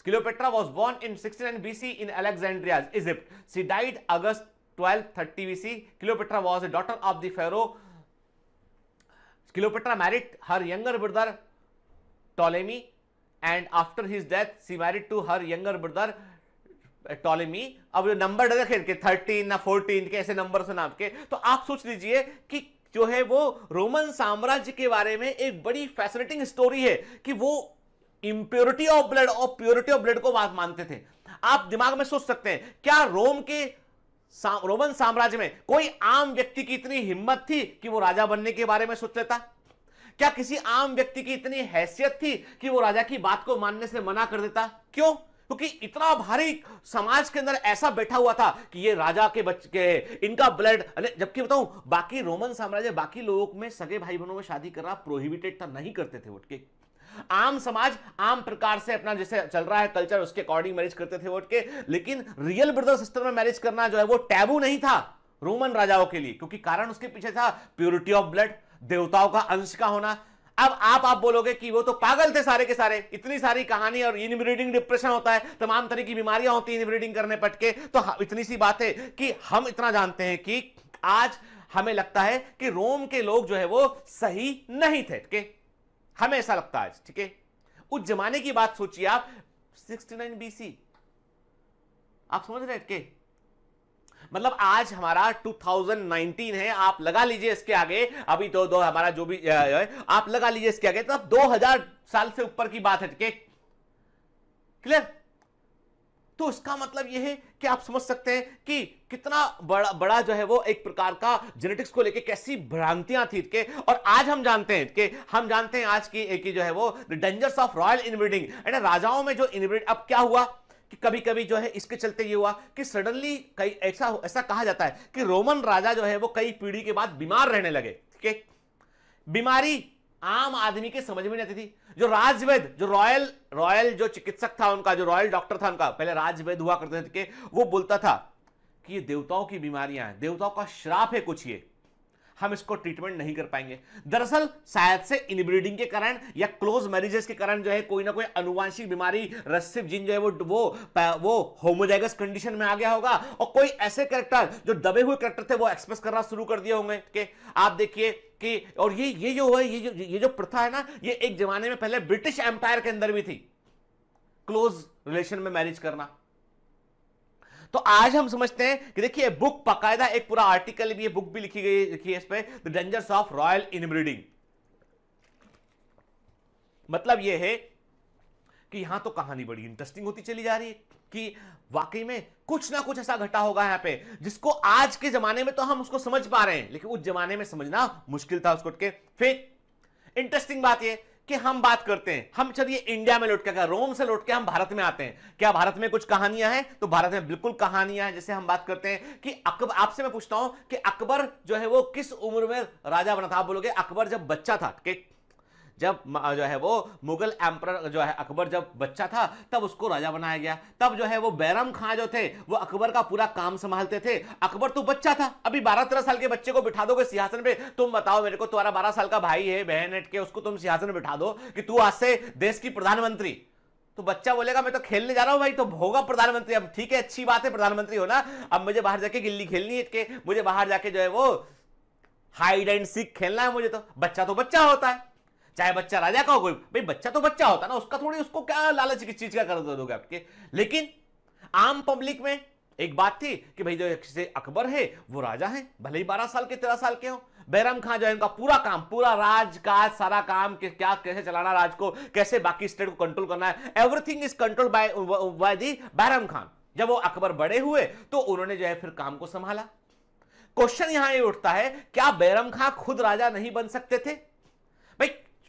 Cleopatra was born in 69 BC in Alexandria Egypt she died August 12 30 BC Cleopatra was a daughter of the pharaoh Cleopatra married her younger brother Ptolemy and after his death she married to her younger brother Ptolemy अब जो नंबर खेल के थर्टीन ना फोर्टीन के ऐसे नंबर सुना आपके तो आप सोच लीजिए कि जो है वो रोमन साम्राज्य के बारे में एक बड़ी फैसिनेटिंग स्टोरी है कि वो इंप्योरिटी ऑफ ब्लड और प्योरिटी ऑफ ब्लड को मानते थे आप दिमाग में सोच सकते हैं क्या रोम के साम, रोमन साम्राज्य में कोई आम व्यक्ति की इतनी हिम्मत थी कि वो राजा बनने के बारे में सोच लेता क्या किसी आम व्यक्ति की इतनी हैसियत थी कि वो राजा की बात को मानने से मना कर देता क्यों क्योंकि इतना भारी समाज के अंदर ऐसा बैठा हुआ था कि ये राजा के बच्चे के इनका ब्लड जबकि बताऊं बाकी रोमन साम्राज्य बाकी लोगों में सगे भाई बहनों में शादी करना प्रोहिबिटेड था नहीं करते थे उठ के आम समाज आम प्रकार से अपना जैसे चल रहा है कल्चर उसके अकॉर्डिंग मैरिज करते थे वोट के लेकिन रियल ब्रदर सिस्टर में मैरिज करना जो है वो टैबू नहीं था रोमन राजाओं के लिए क्योंकि कारण उसके पीछे था प्योरिटी ऑफ ब्लड देवताओं का अंश का होना अब आप आप बोलोगे कि वो तो पागल थे सारे के सारे इतनी सारी कहानी और इनब्रीडिंग डिप्रेशन होता है तमाम तरह की बीमारियां होती हैं इनब्रीडिंग करने पटके तो हाँ, इतनी सी बात है कि हम इतना जानते हैं कि आज हमें लगता है कि रोम के लोग जो है वो सही नहीं थे ठीक है हमें ऐसा लगता है ठीक है उस जमाने की बात सोचिए आप 69 बीसी आप समझ रहे हैं मतलब आज हमारा 2019 है आप लगा लीजिए इसके आगे अभी तो दो हमारा जो भी या, आप लगा लीजिए इसके आगे तो 2000 साल से ऊपर की बात है ठीक क्लियर तो इसका मतलब यह है कि आप समझ सकते हैं कि कितना बड़ा बड़ा जो है वो एक प्रकार का जेनेटिक्स को लेके कैसी भ्रांतियां थी के और आज हम जानते हैं कि हम जानते हैं आज की, ही जो है वो डेंजर्स ऑफ रॉयल इनब्रीडिंग राजाओं में जो इनब्रीड अब क्या हुआ कि कभी कभी जो है इसके चलते ये हुआ कि सडनली कई ऐसा ऐसा कहा जाता है कि रोमन राजा जो है वो कई पीढ़ी के बाद बीमार रहने लगे ठीक है बीमारी आम आदमी के समझ में नहीं आती थी जो राजवैद जो रॉयल रॉयल जो चिकित्सक था उनका जो रॉयल डॉक्टर था उनका पहले राजवैद हुआ करते थे वो बोलता था कि ये देवताओं की बीमारियां हैं देवताओं का श्राप है कुछ ये हम इसको ट्रीटमेंट नहीं कर पाएंगे दरअसल शायद से इनब्रीडिंग के कारण या क्लोज मैरिजेस के कारण जो है कोई ना कोई अनुवांशिक बीमारी रस्सिव जिन जो है वो वो वो होमोजाइगस कंडीशन में आ गया होगा और कोई ऐसे करेक्टर जो दबे हुए करेक्टर थे वो एक्सप्रेस करना शुरू कर दिए होंगे के आप देखिए कि और ये ये जो है ये जो ये जो प्रथा है ना ये एक जमाने में पहले ब्रिटिश एम्पायर के अंदर भी थी क्लोज रिलेशन में मैरिज करना तो आज हम समझते हैं कि देखिए बुक बकायदा एक पूरा आर्टिकल भी बुक भी लिखी गई लिखी है इस पर the dangers of royal inbreeding मतलब यह है कि यहां तो कहानी बड़ी इंटरेस्टिंग होती चली जा रही है कि वाकई में कुछ ना कुछ ऐसा घटा होगा यहां पे जिसको आज के जमाने में तो हम उसको समझ पा रहे हैं लेकिन उस जमाने में समझना मुश्किल था उसको के फिर इंटरेस्टिंग बात यह कि हम बात करते हैं हम चलिए इंडिया में लौट के रोम से लौट के हम भारत में आते हैं क्या भारत में कुछ कहानियां हैं तो भारत में बिल्कुल कहानियां हैं जैसे हम बात करते हैं कि अकबर आपसे मैं पूछता हूं कि अकबर जो है वो किस उम्र में राजा बना था आप बोलोगे अकबर जब बच्चा था जब जो है वो मुगल एम्पर जो है अकबर जब बच्चा था तब उसको राजा बनाया गया तब जो है वो बैरम खां जो थे वो अकबर का पूरा काम संभालते थे अकबर तो बच्चा था अभी बारह तेरह साल के बच्चे को बिठा दोगे सिंहासन पे तुम बताओ मेरे को तुम्हारा बारह साल का भाई है बहन के उसको तुम सिंहासन बिठा दो कि तू आज से देश की प्रधानमंत्री तो बच्चा बोलेगा मैं तो खेलने जा रहा हूँ भाई तो होगा प्रधानमंत्री अब ठीक है अच्छी बात है प्रधानमंत्री होना अब मुझे बाहर जाके गिल्ली खेलनी है के मुझे बाहर जाके जो है वो हाइड एंड सीख खेलना है मुझे तो बच्चा तो बच्चा होता है चाहे बच्चा राजा का हो कोई भाई बच्चा तो बच्चा होता ना उसका थोड़ी उसको क्या लालच किस चीज का कर दोगे आपके लेकिन आम पब्लिक में एक बात थी कि भाई जो अकबर है वो राजा है भले ही बारह साल के तेरह साल के हो बैराम खान जो है उनका पूरा काम पूरा राज का सारा काम कि क्या कैसे चलाना राज को कैसे बाकी स्टेट को कंट्रोल करना है everything is control by by the Bairam Khan जब वो अकबर बड़े हुए तो उन्होंने जो है फिर काम को संभाला क्वेश्चन यहां ये उठता है क्या बैरम खां खुद राजा नहीं बन सकते थे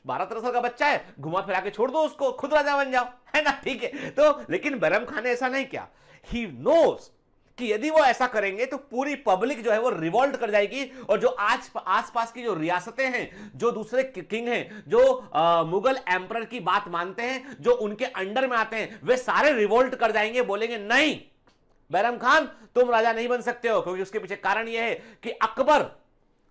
बारह तेरह साल का बच्चा है घुमा फिरा के छोड़ दो उसको खुद राजा बन जाओ है ना ठीक है तो लेकिन बरम खान ने ऐसा नहीं किया ही नोस कि यदि वो ऐसा करेंगे तो पूरी पब्लिक जो है वो रिवॉल्ट कर जाएगी और जो आज आसपास की जो रियासतें हैं जो दूसरे किंग हैं जो आ, मुगल एम्पर की बात मानते हैं जो उनके अंडर में आते हैं वे सारे रिवोल्ट कर जाएंगे बोलेंगे नहीं बैरम खान तुम राजा नहीं बन सकते हो क्योंकि उसके पीछे कारण यह है कि अकबर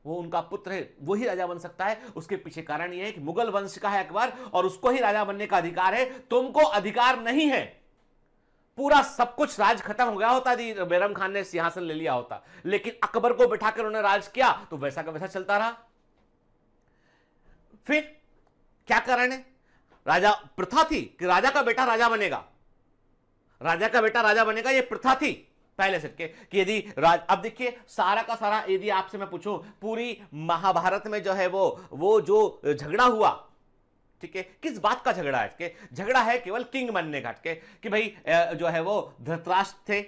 वो उनका पुत्र है वो ही राजा बन सकता है उसके पीछे कारण यह है कि मुगल वंश का है अकबर और उसको ही राजा बनने का अधिकार है तुमको अधिकार नहीं है पूरा सब कुछ राज खत्म हो गया होता यदि बैरम खान ने सिंहासन ले लिया होता लेकिन अकबर को बैठाकर उन्होंने राज किया तो वैसा का वैसा चलता रहा फिर क्या कारण है राजा प्रथा थी कि राजा का बेटा राजा बनेगा राजा का बेटा राजा बनेगा यह प्रथा थी पहले सेट के कि यदि राज अब देखिए सारा का सारा यदि आपसे मैं पूछूं पूरी महाभारत में जो है वो वो जो झगड़ा हुआ ठीक है किस बात का झगड़ा है के झगड़ा है केवल किंग बनने का के कि भाई जो है वो धृतराष्ट्र थे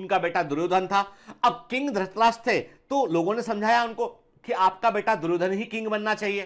उनका बेटा दुर्योधन था अब किंग धृतराष्ट्र थे तो लोगों ने समझाया उनको कि आपका बेटा दुर्योधन ही किंग बनना चाहिए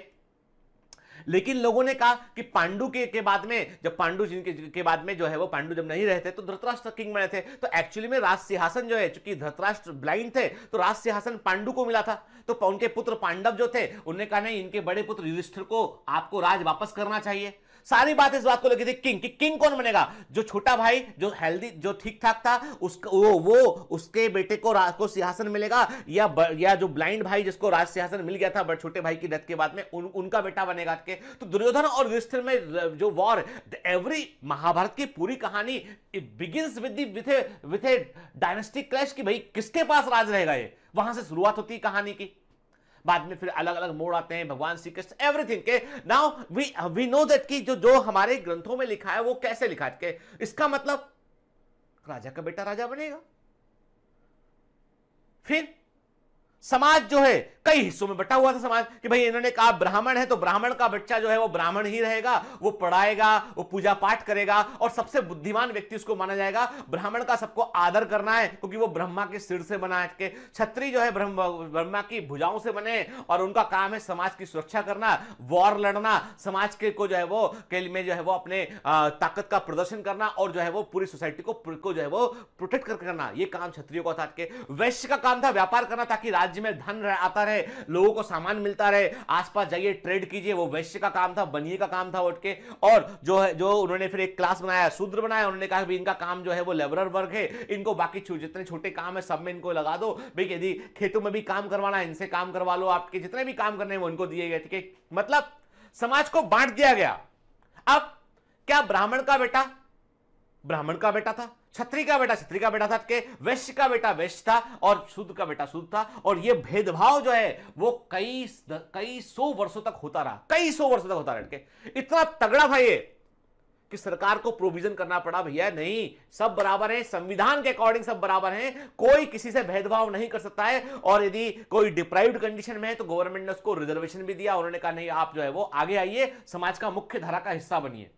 लेकिन लोगों ने कहा कि पांडु के, के बाद में जब पांडु जिनके के बाद में जो है वो पांडु जब नहीं रहते तो धृतराष्ट्र किंग बने थे तो एक्चुअली में राज सिंहासन जो है चूंकि धृतराष्ट्र ब्लाइंड थे तो राज सिंहासन पांडु को मिला था तो उनके पुत्र पांडव जो थे उन्होंने कहा नहीं इनके बड़े पुत्र युधिष्ठिर को आपको राज वापस करना चाहिए सारी बात इस बात को लगी थी किंग कि किंग कौन बनेगा जो छोटा भाई जो हेल्दी जो ठीक ठाक था उसका वो वो उसके बेटे को राज को सिंहासन मिलेगा या ब, या जो ब्लाइंड भाई जिसको राज सिंहासन मिल गया था बट छोटे भाई की डेथ के बाद में उन, उनका बेटा बनेगा के तो दुर्योधन और युधिष्ठिर में जो वॉर एवरी महाभारत की पूरी कहानी begins with with with dynastic clash की भाई किसके पास राज रहेगा ये वहां से शुरुआत होती कहानी की बाद में फिर अलग अलग मोड़ आते हैं भगवान श्री कृष्ण एवरीथिंग के now we we know that कि जो जो हमारे ग्रंथों में लिखा है वो कैसे लिखा है इसका मतलब राजा का बेटा राजा बनेगा फिर समाज जो है कई हिस्सों में बटा हुआ था समाज कि भाई इन्होंने कहा ब्राह्मण है तो ब्राह्मण का बच्चा जो है वो ब्राह्मण ही रहेगा वो पढ़ाएगा वो पूजा पाठ करेगा और सबसे बुद्धिमान व्यक्ति उसको माना जाएगा ब्राह्मण का सबको आदर करना है क्योंकि वो ब्रह्मा के सिर से बना के छत्री जो है ब्रह्मा की भुजाओं से बने और उनका काम है समाज की सुरक्षा करना वॉर लड़ना समाज के को जो है वो के में जो है वो अपने ताकत का प्रदर्शन करना और जो है वो पूरी सोसाइटी को को जो है वो प्रोटेक्ट करना ये काम छत्रियों का था वैश्य का काम था व्यापार करना ताकि राज्य में धन आता रहे रहे लोगों को सामान मिलता रहे आसपास जाइए ट्रेड कीजिए वो वैश्य का काम था बनिए का काम था उठ के और जो है जो उन्होंने फिर एक क्लास बनाया शूद्र बनाया उन्होंने कहा भी इनका काम जो है वो लेबर वर्ग है इनको बाकी जितने छोटे काम है सब में इनको लगा दो भाई यदि खेतों में भी काम करवाना है इनसे काम करवा लो आपके जितने भी काम करने वो इनको दिए गए ठीक है मतलब समाज को बांट दिया गया अब क्या ब्राह्मण का बेटा ब्राह्मण का बेटा था छत्री का बेटा छत्री का बेटा था के वैश्य का बेटा वैश्य था और शुद्ध का बेटा शुद्ध था और ये भेदभाव जो है वो कई कई सौ वर्षों तक होता रहा कई सौ वर्षों तक होता रहा के इतना तगड़ा था ये कि सरकार को प्रोविजन करना पड़ा भैया नहीं सब बराबर है संविधान के अकॉर्डिंग सब बराबर है कोई किसी से भेदभाव नहीं कर सकता है और यदि कोई डिप्राइव्ड कंडीशन में है तो गवर्नमेंट ने उसको रिजर्वेशन भी दिया उन्होंने कहा नहीं आप जो है वो आगे आइए समाज का मुख्य धारा का हिस्सा बनिए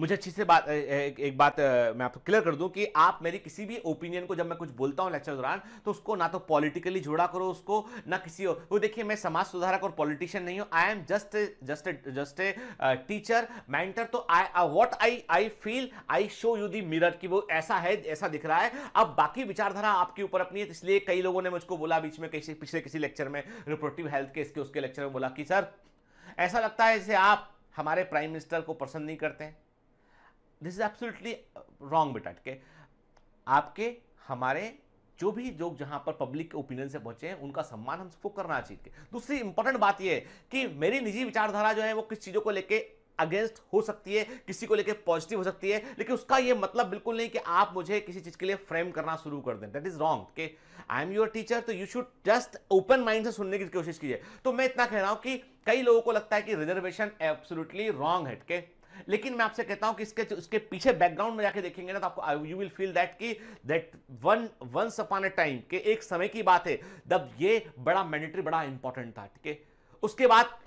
मुझे अच्छी से बात एक, एक बात मैं आपको क्लियर कर दूं कि आप मेरी किसी भी ओपिनियन को जब मैं कुछ बोलता हूं लेक्चर दौरान तो उसको ना तो पॉलिटिकली जोड़ा करो उसको ना किसी और वो देखिए मैं समाज सुधारक और पॉलिटिशियन नहीं हूं I am just just just a teacher mentor तो I what I I feel I show you the mirror की वो ऐसा है ऐसा दिख रहा है अब बाकी विचारधारा आपके ऊपर अपनी है इसलिए कई लोगों ने मुझको बोला बीच में किसी पिछले किसी लेक्चर में रिपोर्टिव हेल्थ के इसके उसके लेक्चर में बोला कि सर ऐसा लगता है जैसे आप हमारे प्राइम मिनिस्टर को पसंद नहीं करते हैं दिस इज एब्सोल्युटली रॉन्ग बेटा ठीक है आपके हमारे जो भी लोग जहां पर पब्लिक के ओपिनियन से पहुंचे हैं उनका सम्मान हम सबको करना चाहिए दूसरी इंपॉर्टेंट बात यह है कि मेरी निजी विचारधारा जो है वो किस चीज़ों को लेके अगेंस्ट हो सकती है किसी को लेके पॉजिटिव हो सकती है लेकिन उसका ये मतलब बिल्कुल नहीं कि आप मुझे किसी चीज़ के लिए फ्रेम करना शुरू कर दें दैट इज रॉन्ग के आई एम योर टीचर तो you should just open mind से सुनने की कोशिश कीजिए तो मैं इतना कह रहा हूं कि कई लोगों को लगता है कि रिजर्वेशन एब्सोल्युटली रॉन्ग है ठीक है लेकिन मैं आपसे कहता हूं कि इसके उसके पीछे बैकग्राउंड में जाके देखेंगे ना तो आपको यू विल फील दैट कि that one once upon a time के एक समय की बात है जब ये बड़ा मैंडेटरी बड़ा इंपॉर्टेंट था ठीक है उसके बाद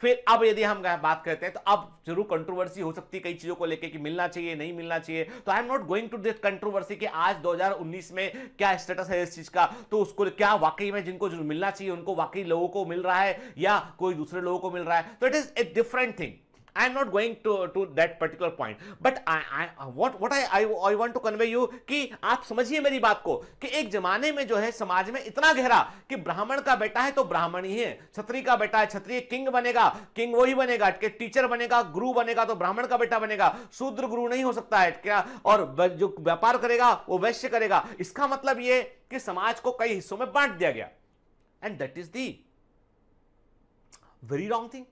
फिर अब यदि हम बात करते हैं तो अब जरूर कंट्रोवर्सी हो सकती है कई चीज़ों को लेके कि मिलना चाहिए नहीं मिलना चाहिए तो I am not going to this controversy कि आज 2019 में क्या स्टेटस है इस चीज़ का तो उसको क्या वाकई में जिनको जो मिलना चाहिए उनको वाकई लोगों को मिल रहा है या कोई दूसरे लोगों को मिल रहा है तो it is a different thing I am not going to, to that particular point. But I, I what what I, I I want to convey you कि आप समझिए मेरी बात को कि एक जमाने में जो है समाज में इतना गहरा कि ब्राह्मण का बेटा है तो ब्राह्मण ही है छत्री का बेटा है छत्री किंग बनेगा किंग वही बनेगा कि टीचर बनेगा गुरु बनेगा तो ब्राह्मण का बेटा बनेगा शूद्र गुरु नहीं हो सकता है क्या और जो व्यापार करेगा वो वैश्य करेगा इसका मतलब ये कि समाज को कई हिस्सों में बांट दिया गया and that is the very wrong thing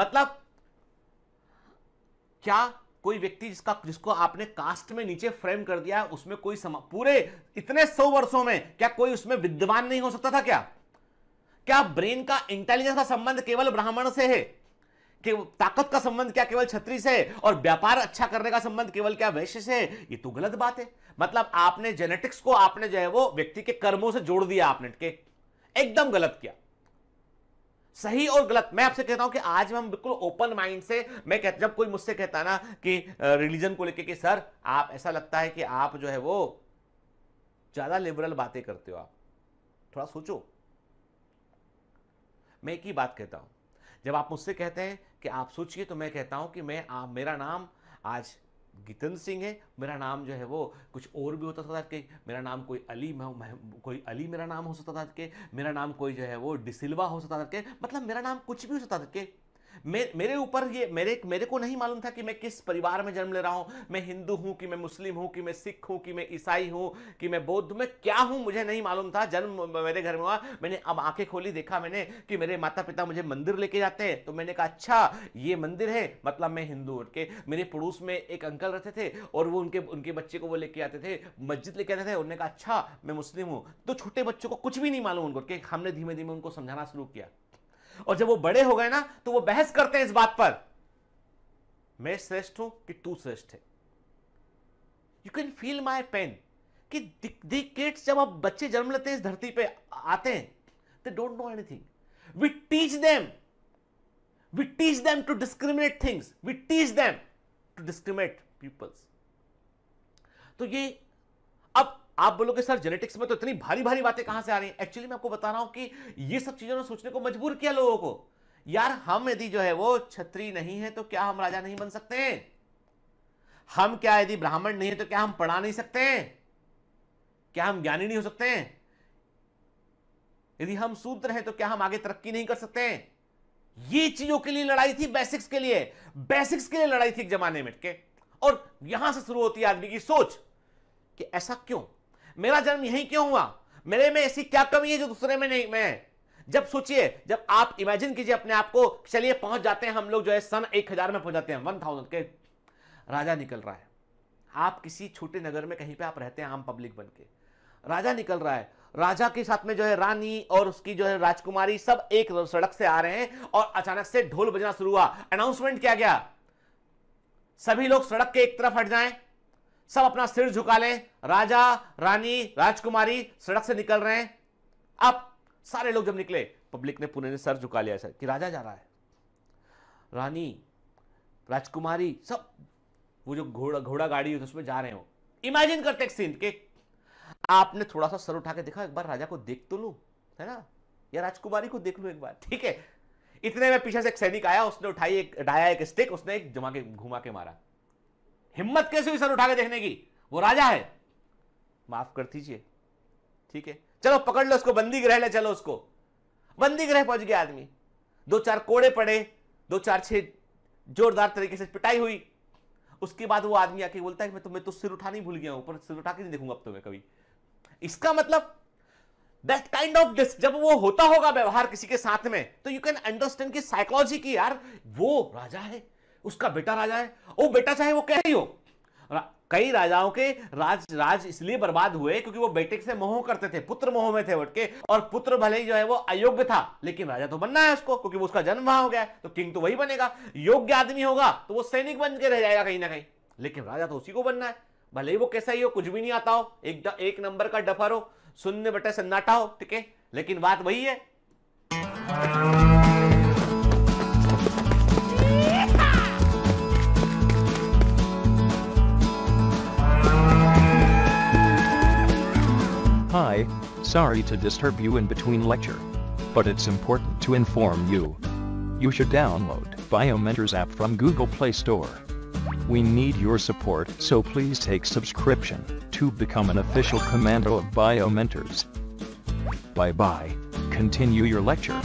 मतलब क्या कोई व्यक्ति जिसका जिसको आपने कास्ट में नीचे फ्रेम कर दिया है उसमें कोई समा पूरे इतने सौ वर्षों में क्या कोई उसमें विद्वान नहीं हो सकता था क्या क्या ब्रेन का इंटेलिजेंस का संबंध केवल ब्राह्मण से है कि ताकत का संबंध क्या केवल छत्री से है और व्यापार अच्छा करने का संबंध केवल क्या वैश्य से है ये तो गलत बात है मतलब आपने जेनेटिक्स को आपने जो है वो व्यक्ति के कर्मों से जोड़ दिया आपने के एकदम गलत किया सही और गलत मैं आपसे कहता हूं कि आज हम बिल्कुल ओपन माइंड से मैं कहता जब कोई मुझसे कहता ना कि रिलीजन को लेके कि सर आप ऐसा लगता है कि आप जो है वो ज्यादा लिबरल बातें करते हो आप थोड़ा सोचो मैं एक ही बात कहता हूं जब आप मुझसे कहते हैं कि आप सोचिए तो मैं कहता हूं कि मैं आप मेरा नाम आज गीतन सिंह है मेरा नाम जो है वो कुछ और भी होता था के मेरा नाम कोई अली कोई अली मेरा नाम हो सकता था के मेरा नाम कोई जो है वो डिसिल्वा हो सकता था कि मतलब मेरा नाम कुछ भी हो सकता था कि मे, मेरे ऊपर ये मेरे मेरे को नहीं मालूम था कि मैं किस परिवार में जन्म ले रहा हूं मैं हिंदू हूं कि मैं मुस्लिम हूं कि मैं सिख हूं कि मैं ईसाई हूं कि मैं बौद्ध मैं क्या हूं मुझे नहीं मालूम था जन्म मेरे घर में हुआ मैंने अब आंखें खोली देखा मैंने कि मेरे माता पिता मुझे मंदिर लेके जाते हैं तो मैंने कहा अच्छा ये मंदिर है मतलब मैं हिंदू के मेरे पड़ोस में एक अंकल रहते थे और वो उनके उनके बच्चे को वो लेके आते थे मस्जिद लेके आते थे उन्होंने कहा अच्छा मैं मुस्लिम हूँ तो छोटे बच्चों को कुछ भी नहीं मालूम उनको हमने धीमे धीमे उनको समझाना शुरू किया और जब वो बड़े हो गए ना तो वो बहस करते हैं इस बात पर मैं श्रेष्ठ हूं कि तू श्रेष्ठ है you can feel my pain कि किड्स जब आप बच्चे जन्म लेते हैं इस धरती पे आते हैं they don't know anything we teach them we teach them to discriminate things we teach them to discriminate peoples तो ये आप बोलोगे सर जेनेटिक्स में तो इतनी भारी भारी बातें कहां से आ रही हैं एक्चुअली मैं आपको बता रहा हूं कि ये सब चीजों ने सोचने को मजबूर किया लोगों को यार हम यदि जो है वो छत्री नहीं है तो क्या हम राजा नहीं बन सकते हैं हम क्या यदि ब्राह्मण नहीं है तो क्या हम पढ़ा नहीं सकते हैं क्या हम ज्ञानी नहीं हो सकते हैं यदि हम सूत्र हैं तो क्या हम आगे तरक्की नहीं कर सकते हैं ये चीजों के लिए लड़ाई थी बेसिक्स के लिए बेसिक्स के लिए लड़ाई थी एक जमाने में के और यहां से शुरू होती है आदमी की सोच कि ऐसा क्यों मेरा जन्म यही क्यों हुआ मेरे में ऐसी क्या कमी है जो दूसरे में नहीं मैं जब सोचिए जब आप इमेजिन कीजिए अपने आप को चलिए पहुंच जाते हैं हम लोग जो है सन एक हजार में पहुंच जाते हैं वन थाउजेंड के राजा निकल रहा है आप किसी छोटे नगर में कहीं पे आप रहते हैं आम पब्लिक बन के राजा निकल रहा है राजा के साथ में जो है रानी और उसकी जो है राजकुमारी सब एक सड़क से आ रहे हैं और अचानक से ढोल बजना शुरू हुआ अनाउंसमेंट किया गया सभी लोग सड़क के एक तरफ हट जाएं सब अपना सिर झुका लें राजा रानी राजकुमारी सड़क से निकल रहे हैं अब सारे लोग जब निकले पब्लिक ने पुणे ने सर झुका लिया सर कि राजा जा रहा है रानी राजकुमारी सब वो जो घोड़ा घोड़ा गाड़ी है उसमें जा रहे हो इमेजिन करते सीन के आपने थोड़ा सा सर उठा के देखा एक बार राजा को देख तो लो है ना या राजकुमारी को देख लो एक बार ठीक है इतने में पीछे से एक सैनिक आया उसने उठाई एक डाया एक स्टिक उसने एक जमा के घुमा के मारा हिम्मत कैसे हुई सर उठा के देखने की वो राजा है माफ कर दीजिए ठीक है चलो पकड़ लो उसको बंदी ग्रह ले चलो उसको बंदी ग्रह पहुंच गया आदमी दो चार कोड़े पड़े दो चार छः जोरदार तरीके से पिटाई हुई उसके बाद वो आदमी आके बोलता है कि मैं तो, मैं तो सिर उठा नहीं भूल गया हूं पर सिर उठा के नहीं देखूंगा अब तो मैं कभी इसका मतलब दैट काइंड ऑफ दिस जब वो होता होगा व्यवहार किसी के साथ में तो यू कैन अंडरस्टैंड की साइकोलॉजी की यार वो राजा है उसका बेटा राजा है वो बेटा चाहे वो कह ही हो कई राजाओं के राज राज इसलिए बर्बाद हुए क्योंकि वो बेटे से मोह करते थे पुत्र मोह में थे उठ के और पुत्र भले ही जो है वो अयोग्य था लेकिन राजा तो बनना है उसको क्योंकि वो उसका जन्म वहां हो गया तो किंग तो वही बनेगा योग्य आदमी होगा तो वो सैनिक बन के रह जाएगा कहीं ना कहीं लेकिन राजा तो उसी को बनना है भले ही वो कैसा ही हो कुछ भी नहीं आता हो एक एक नंबर का डफर हो शून्य बटे सन्नाटा हो ठीक है लेकिन बात वही है sorry to disturb you in between lecture. But it's important to inform you. You should download BioMentor's app from Google Play Store. We need your support, so please take subscription to become an official commando of BioMentors. Bye-bye. Continue your lecture.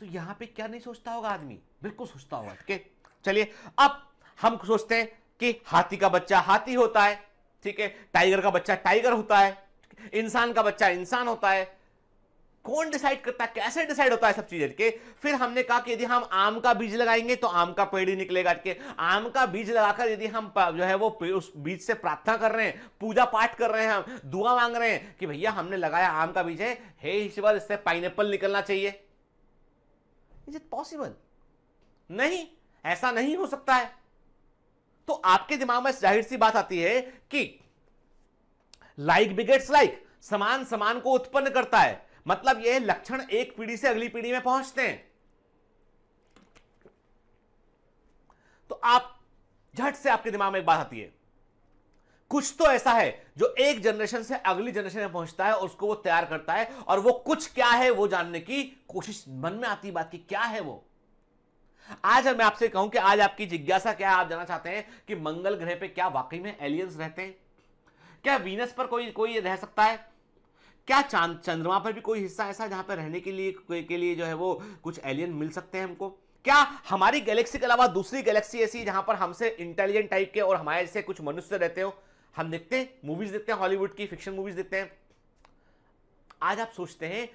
तो यहाँ पे क्या नहीं सोचता होगा आदमी बिल्कुल सोचता होगा ठीक है चलिए अब हम सोचते हैं कि हाथी का बच्चा हाथी होता है ठीक है टाइगर का बच्चा टाइगर होता है इंसान का बच्चा इंसान होता है कौन डिसाइड करता है कैसे डिसाइड होता है सब चीजें के फिर हमने कहा कि यदि हम आम का बीज लगाएंगे तो आम का पेड़ ही निकलेगा के आम का बीज लगाकर यदि हम जो है वो उस बीज से प्रार्थना कर रहे हैं पूजा पाठ कर रहे हैं हम दुआ मांग रहे हैं कि भैया हमने लगाया आम का बीज है हे ईश्वर इससे पाइन निकलना चाहिए इज इट पॉसिबल नहीं ऐसा नहीं हो सकता है तो आपके दिमाग में जाहिर सी बात आती है कि लाइक बिगेट्स लाइक समान समान को उत्पन्न करता है मतलब यह लक्षण एक पीढ़ी से अगली पीढ़ी में पहुंचते हैं तो आप झट से आपके दिमाग में एक बात आती है कुछ तो ऐसा है जो एक जनरेशन से अगली जनरेशन में पहुंचता है उसको वो तैयार करता है और वो कुछ क्या है वो जानने की कोशिश मन में आती बात की क्या है वो आज मैं आपसे कहूं कि आज आपकी जिज्ञासा क्या है आप जानना चाहते हैं कि मंगल ग्रह पे क्या वाकई में एलियंस रहते हैं क्या वीनस पर कोई कोई रह सकता है क्या चांद चंद्रमा पर भी कोई हिस्सा ऐसा जहां पर रहने के लिए के लिए जो है वो कुछ एलियन मिल सकते हैं हमको क्या हमारी गैलेक्सी के अलावा दूसरी गैलेक्सी ऐसी जहां पर हमसे इंटेलिजेंट टाइप के और हमारे जैसे कुछ मनुष्य रहते हो हम देखते हैं मूवीज देखते हैं हॉलीवुड की फिक्शन मूवीज देखते हैं आज आप सोचते हैं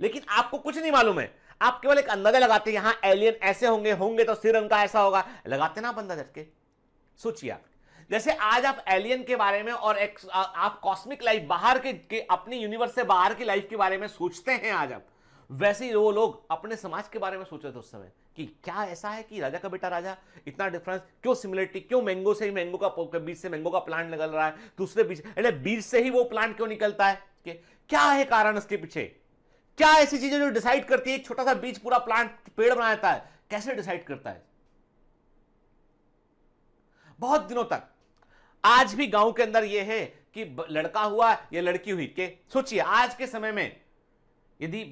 लेकिन आपको कुछ नहीं मालूम है आप केवल एक अंदाजा लगाते हैं यहां एलियन ऐसे होंगे होंगे तो सिर उनका ऐसा होगा लगाते ना आप अंदाजा के सोचिए जैसे आज आप एलियन के बारे में और एक, आ, आप कॉस्मिक लाइफ बाहर के, के अपने यूनिवर्स से बाहर की लाइफ के बारे में सोचते हैं आज आप वैसे ही वो लोग अपने समाज के बारे में सोच रहे थे उस समय कि क्या ऐसा है कि राजा का बेटा राजा इतना डिफरेंस क्यों सिमिलरिटी क्यों मैंगो से ही मैंगो का बीज से मैंगो का प्लांट निकल रहा है दूसरे बीज अरे बीज से ही वो प्लांट क्यों निकलता है कि क्या है कारण उसके पीछे क्या ऐसी चीजें जो डिसाइड करती है एक छोटा सा बीज पूरा प्लांट पेड़ बना देता है कैसे डिसाइड करता है बहुत दिनों तक आज भी गांव के अंदर यह है कि लड़का हुआ या लड़की हुई के सोचिए आज के समय में यदि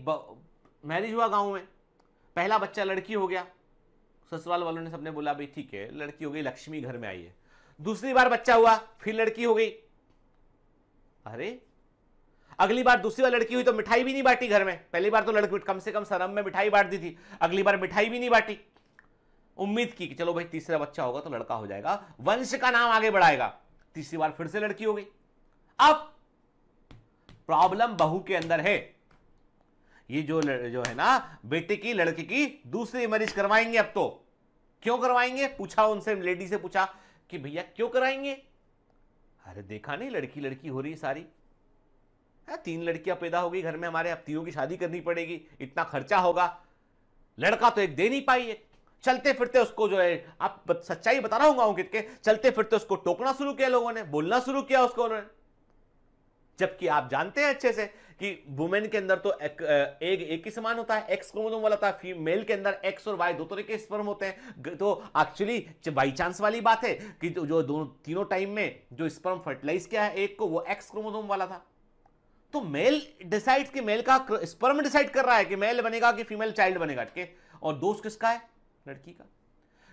मैरिज हुआ गांव में पहला बच्चा लड़की हो गया ससुराल वालों ने सबने बोला भाई ठीक है लड़की हो गई लक्ष्मी घर में आई है दूसरी बार बच्चा हुआ फिर लड़की हो गई अरे अगली बार दूसरी बार लड़की हुई तो मिठाई भी नहीं बांटी घर में पहली बार तो लड़की कम से कम शर्म में मिठाई बांट दी थी अगली बार मिठाई भी नहीं बांटी उम्मीद की कि चलो भाई तीसरा बच्चा होगा तो लड़का हो जाएगा वंश का नाम आगे बढ़ाएगा तीसरी बार फिर से लड़की हो गई अब प्रॉब्लम बहू के अंदर है ये जो जो है ना बेटे की लड़के की दूसरी मरीज करवाएंगे अब तो क्यों करवाएंगे पूछा उनसे लेडी से पूछा कि भैया क्यों कराएंगे अरे देखा नहीं लड़की लड़की हो रही सारी हाँ, तीन लड़कियां पैदा हो गई घर में हमारे अब तीनों की शादी करनी पड़ेगी इतना खर्चा होगा लड़का तो एक दे नहीं पाई एक चलते फिरते उसको जो है आप सच्चाई बता रहा हूं गाँव के चलते फिरते उसको टोकना शुरू किया लोगों ने बोलना शुरू किया उसको उन्होंने जबकि आप जानते हैं अच्छे से कि वुमेन के अंदर तो एक एक, एक ही समान होता है एक्स क्रोमोसोम वाला था फीमेल के अंदर एक्स और वाई दो तरह के स्पर्म होते हैं तो एक्चुअली बाई चांस वाली बात है कि जो दोनों तीनों टाइम में जो स्पर्म फर्टिलाइज किया है एक को वो एक्स क्रोमोसोम वाला था तो मेल डिसाइड कि मेल का स्पर्म डिसाइड कर रहा है कि मेल बनेगा कि फीमेल चाइल्ड बनेगा ठीक है और दोष किसका है लड़की का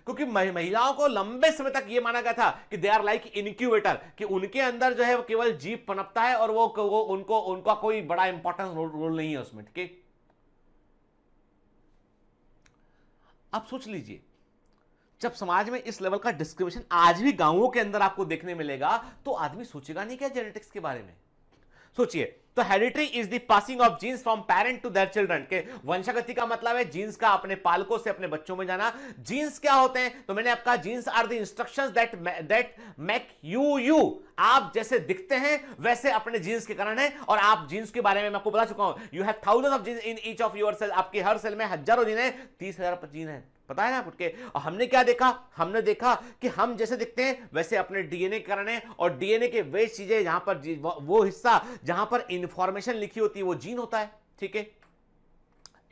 क्योंकि महिलाओं को लंबे समय तक यह माना गया था कि दे आर लाइक इनक्यूबेटर कि उनके अंदर जो है वो केवल जीव पनपता है और वो, वो उनको उनका कोई बड़ा इंपॉर्टेंस रोल, रोल नहीं है उसमें ठीक है आप सोच लीजिए जब समाज में इस लेवल का डिस्क्रिमिनेशन आज भी गांवों के अंदर आपको देखने मिलेगा तो आदमी सोचेगा नहीं क्या जेनेटिक्स के बारे में सोचिए तो heredity is the passing of genes from parent to their children के वंशगति का मतलब है जीन्स का अपने पालकों से अपने बच्चों में जाना जीन्स क्या होते हैं तो मैंने आपका genes are the instructions that that make you you आप जैसे दिखते हैं वैसे अपने जीन्स के कारण है और आप जीन्स के बारे में मैं आपको बता चुका हूं you have thousand of genes in each of your cell आपके हर सेल में हजारों जीन है तीस हजार जीन है पता है ना आपके और हमने क्या देखा हमने देखा कि हम जैसे दिखते हैं वैसे अपने डीएनए कराने और डीएनए के वे चीजें जहां पर वो हिस्सा जहां पर इंफॉर्मेशन लिखी होती है वो जीन होता है ठीक है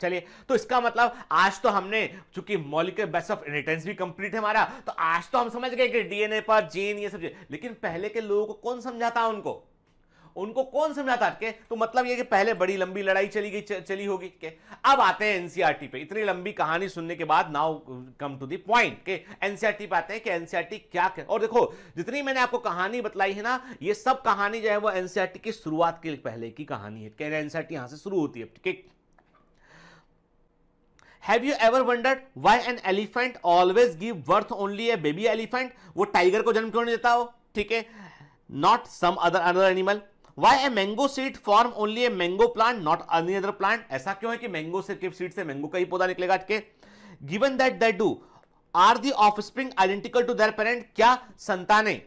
चलिए तो इसका मतलब आज तो हमने चूंकि मॉलिकुलर बेस ऑफ इनिटेंस भी कंप्लीट है हमारा तो आज तो हम समझ गए कि डीएनए पर जीन ये सब लेकिन पहले के लोगों को कौन समझाता उनको उनको कौन समझाता के तो मतलब ये कि पहले बड़ी लंबी लड़ाई चली गई चली होगी के अब आते हैं एनसीआरटी e पे इतनी लंबी कहानी सुनने के बाद now come to the point के एनसीआरटी e पे आते हैं कि एनसीआरटी e क्या कर? और देखो जितनी मैंने आपको कहानी बतलाई है ना ये सब कहानी जो है वो एनसीआरटी की शुरुआत के पहले की कहानी है एनसीआरटी यहां से शुरू होती है ठीक have you ever wondered why an elephant always give birth only a baby elephant वो टाइगर को जन्म क्यों नहीं देता हो ठीक है not some other other animal why a mango seed form only a mango plant not any other plant ऐसा क्यों है कि मैंगो से सीड से मैंगो का ही पौधा निकलेगा अटके given that that do are the offspring identical to their parent क्या संताने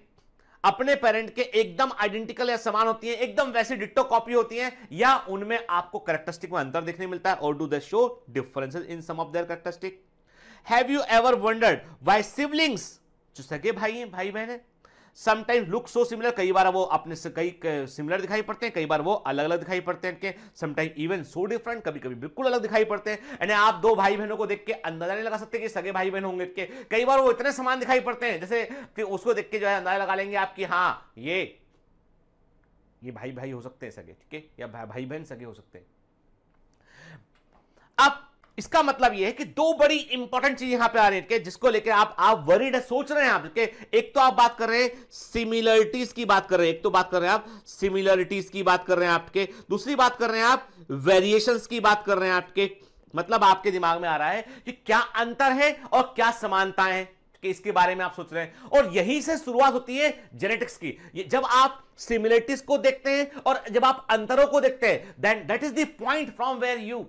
अपने पेरेंट के एकदम आइडेंटिकल या समान होती है एकदम वैसी डिट्टो कॉपी होती है या उनमें आपको करेक्टरिस्टिक में अंतर देखने मिलता है और do the show differences in some of their characteristic have you ever wondered why siblings जो सगे भाई हैं भाई बहन है समटाइम्स लुक सो सिमिलर कई बार वो अपने से कई सिमिलर दिखाई पड़ते हैं कई बार वो अलग अलग दिखाई पड़ते हैं कि समटाइम इवन सो डिफरेंट कभी कभी बिल्कुल अलग दिखाई पड़ते हैं यानी आप दो भाई बहनों को देख के अंदाजा नहीं लगा सकते कि सगे भाई बहन होंगे के कई बार वो इतने समान दिखाई पड़ते हैं जैसे कि उसको देख के जो है अंदाजा लगा लेंगे आपकी हाँ ये ये भाई भाई हो सकते हैं सगे ठीक है या भाई बहन सगे हो सकते हैं अब इसका मतलब यह है कि दो बड़ी इंपॉर्टेंट चीज यहां पे आ रही है जिसको लेकर आप आप वरीड है सोच रहे हैं आप के एक तो आप बात कर रहे हैं सिमिलरिटीज की बात कर रहे हैं एक तो बात कर रहे हैं आप सिमिलरिटीज की बात कर रहे हैं आपके दूसरी बात कर रहे हैं आप वेरिएशन की बात कर रहे हैं आपके मतलब आपके दिमाग में आ रहा है कि क्या अंतर है और क्या समानता है कि इसके बारे में आप सोच रहे हैं और यहीं से शुरुआत होती है जेनेटिक्स की जब आप सिमिलरिटीज को देखते हैं और जब आप अंतरों को देखते हैं then that is the point from where you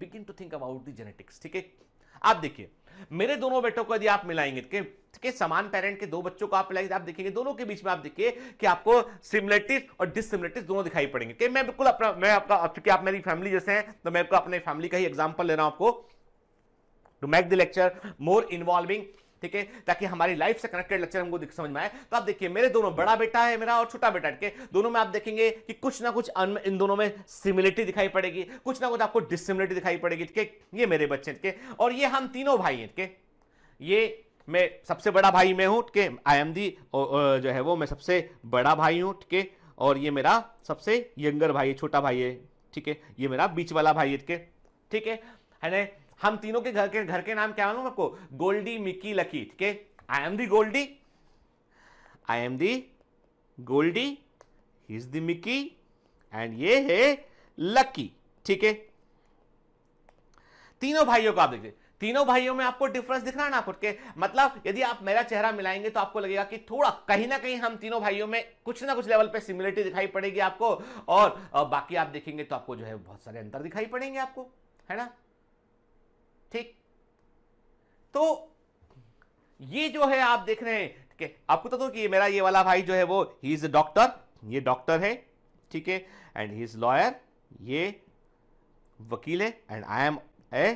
begin to think about the genetics ठीक है आप देखिए मेरे दोनों बेटों को यदि आप मिलाएंगे ठीक ठीक है समान पेरेंट के दो बच्चों को आप मिलाएंगे आप देखेंगे दोनों के बीच में आप देखिए कि आपको सिमिलरिटीज और डिसिमिलरिटीज दोनों दिखाई पड़ेंगे कि मैं बिल्कुल अपना मैं आपका क्योंकि आप मेरी फैमिली जैसे हैं तो मैं आपको अपने फैमिली का ही एग्जाम्पल ले रहा हूं आपको to make the lecture more involving ठीक है ताकि हमारी लाइफ से कनेक्टेड लेक्चर हमको समझ में आए तो आप देखिए मेरे दोनों बड़ा बेटा है मेरा और छोटा बेटा के दोनों में आप देखेंगे कि कुछ ना कुछ इन दोनों में सिमिलिटी दिखाई पड़ेगी कुछ ना कुछ आपको डिसिमिलिटी दिखाई पड़ेगी ठीक है ये मेरे बच्चे के और ये हम तीनों भाई हैं ठीक है ये मैं सबसे बड़ा भाई मैं हूँ ठीक है आई एम दी जो है वो मैं सबसे बड़ा भाई हूँ ठीक है और ये मेरा सबसे यंगर भाई है छोटा भाई है ठीक है ये मेरा बीच वाला भाई है ठीक है ठीक है हम तीनों के घर के घर के नाम क्या मालूम आपको गोल्डी मिकी लकी ठीक है I am the Goldie I am the Goldie he is the Mickey and ये है लकी ठीक है तीनों भाइयों को आप देखिए तीनों भाइयों में आपको डिफरेंस दिख रहा है ना आपको के मतलब यदि आप मेरा चेहरा मिलाएंगे तो आपको लगेगा कि थोड़ा कहीं ना कहीं हम तीनों भाइयों में कुछ ना कुछ लेवल पे सिमिलरिटी दिखाई पड़ेगी आपको और बाकी आप देखेंगे तो आपको जो है बहुत सारे अंतर दिखाई पड़ेंगे आपको है ना ठीक तो ये जो है आप देख रहे हैं ठीक है आपको तो, तो, कि मेरा ये वाला भाई जो है वो ही इज डॉक्टर ये डॉक्टर है ठीक है एंड ही इज लॉयर ये वकील है and I am a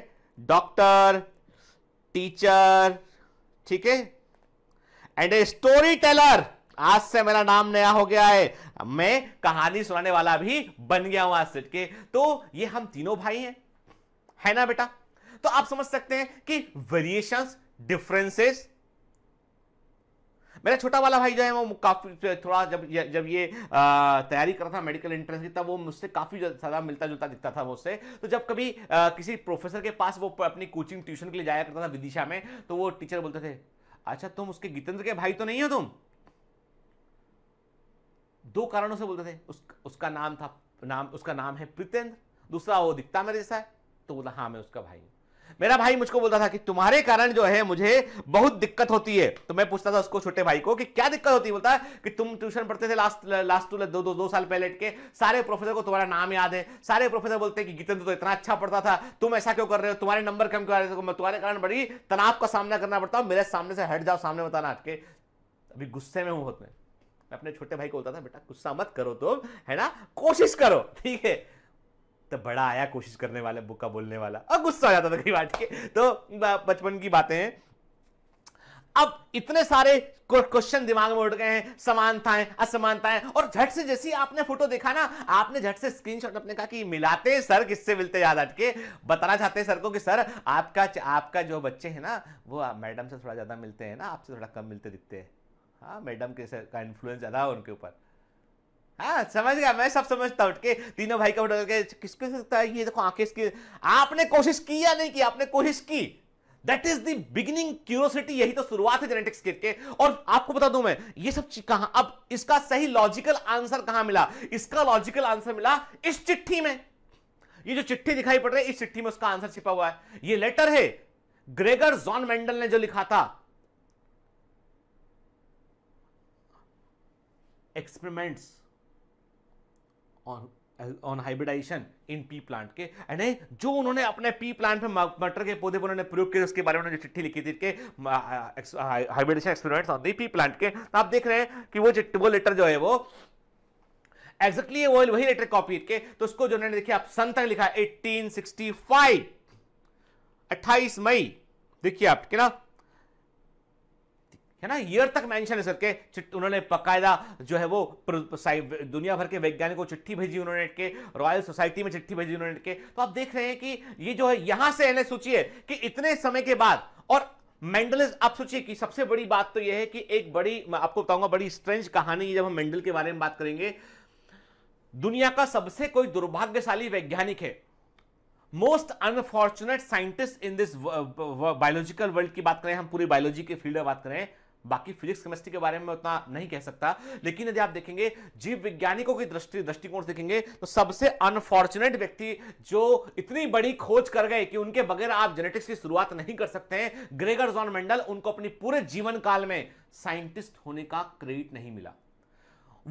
doctor teacher ठीक है एंड ए स्टोरी टेलर आज से मेरा नाम नया हो गया है मैं कहानी सुनाने वाला भी बन गया हूं आज से है तो ये हम तीनों भाई हैं है ना बेटा तो आप समझ सकते हैं कि वेरिएशंस डिफरेंसेस मेरा छोटा वाला भाई जो है वो काफ़ी थोड़ा जब जब ये तैयारी कर रहा था मेडिकल एंट्रेंस की तब वो मुझसे काफ़ी ज़्यादा मिलता जुलता दिखता था मुझसे तो जब कभी आ, किसी प्रोफेसर के पास वो अपनी कोचिंग ट्यूशन के लिए जाया करता था विदिशा में तो वो टीचर बोलते थे अच्छा तुम उसके गीतेंद्र के भाई तो नहीं हो तुम दो कारणों से बोलते थे उस, उसका नाम था नाम उसका नाम है प्रीतेंद्र दूसरा वो दिखता मेरे जैसा है तो बोला हाँ मैं उसका भाई मेरा भाई मुझको बोलता था कि तुम्हारे कारण जो है मुझे बहुत दिक्कत होती है तो मैं पूछता था उसको छोटे भाई को कि क्या दिक्कत होती है बोलता कि तुम ट्यूशन पढ़ते थे लास्ट लास्ट टू दो, दो दो साल पहले के सारे प्रोफेसर को तुम्हारा नाम याद है सारे प्रोफेसर बोलते हैं कि गीतेंद्र तो इतना अच्छा पढ़ता था तुम ऐसा क्यों कर रहे हो तुम्हारे नंबर कम क्यों आ रहे हो तुम्हारे कारण बड़ी तनाव का सामना करना पड़ता है मेरे सामने से हट जाओ सामने बताना हटके अभी गुस्से में हूँ बहुत मैं अपने छोटे भाई को बोलता था बेटा गुस्सा मत करो तुम तो, है ना कोशिश करो ठीक है तो बड़ा आया कोशिश करने वाले बुक का बोलने वाला और गुस्सा हो जाता था कई बात के तो बचपन की बातें हैं अब इतने सारे क्वेश्चन दिमाग में उठ गए हैं समानताएं असमानताएं और झट से जैसी आपने फोटो देखा ना आपने झट से स्क्रीनशॉट अपने कहा कि मिलाते हैं सर किससे मिलते याद अटके बताना चाहते हैं सर को कि सर आपका आपका जो बच्चे हैं ना वो मैडम से थोड़ा ज़्यादा मिलते हैं ना आपसे थोड़ा कम मिलते दिखते हैं हाँ मैडम के सर का इन्फ्लुएंस ज़्यादा है उनके ऊपर हाँ समझ गया मैं सब समझता हूँ कि तीनों भाई का फोटो के किस सकता है ये देखो आंखें इसकी आपने कोशिश की या नहीं की आपने कोशिश की that is the beginning curiosity यही तो शुरुआत है जेनेटिक्स के और आपको बता दूं मैं ये सब कहा अब इसका सही लॉजिकल आंसर कहां मिला इसका लॉजिकल आंसर मिला इस चिट्ठी में ये जो चिट्ठी दिखाई पड़ रही है इस चिट्ठी में उसका आंसर छिपा हुआ है ये लेटर है ग्रेगर जॉन मेंडल ने जो लिखा था experiments on hybridization in pea plant के एंड जो उन्होंने अपने पी प्लांट में मटर के पौधे पर उन्होंने प्रयोग किए उसके बारे में उन्होंने चिट्ठी लिखी थी hybridization hybridization experiments on the pea plant के तो आप देख रहे हैं कि वो वो लेटर जो है वो एग्जैक्टली exactly वही लेटर कॉपी के तो उसको जो उन्होंने देखिए आप सन तक लिखा 1865 28 मई देखिए आप ठीक है ना है ना ईयर तक मेंशन है सर के उन्होंने बकायदा जो है वो दुनिया भर के वैज्ञानिकों को चिट्ठी भेजी उन्होंने के रॉयल सोसाइटी में चिट्ठी भेजी उन्होंने के तो आप देख रहे हैं कि ये जो है यहां से इन्हें सोचिए कि इतने समय के बाद और मेंडलिस आप सोचिए कि सबसे बड़ी बात तो यह है कि एक बड़ी मैं आपको बताऊंगा बड़ी स्ट्रेंज कहानी जब हम मेंडल के बारे में बात करेंगे दुनिया का सबसे कोई दुर्भाग्यशाली वैज्ञानिक है most unfortunate scientist in this biological world की बात करें हम पूरी बायोलॉजी के फील्ड में बात करें बाकी फिजिक्स केमिस्ट्री के बारे में उतना नहीं कह सकता लेकिन यदि आप देखेंगे जीव वैज्ञानिकों की दृष्टि दृष्टिकोण देखेंगे तो सबसे अनफॉर्चुनेट व्यक्ति जो इतनी बड़ी खोज कर गए कि उनके बगैर आप जेनेटिक्स की शुरुआत नहीं कर सकते हैं ग्रेगर जॉन मेंडल उनको अपने पूरे जीवन काल में साइंटिस्ट होने का क्रेडिट नहीं मिला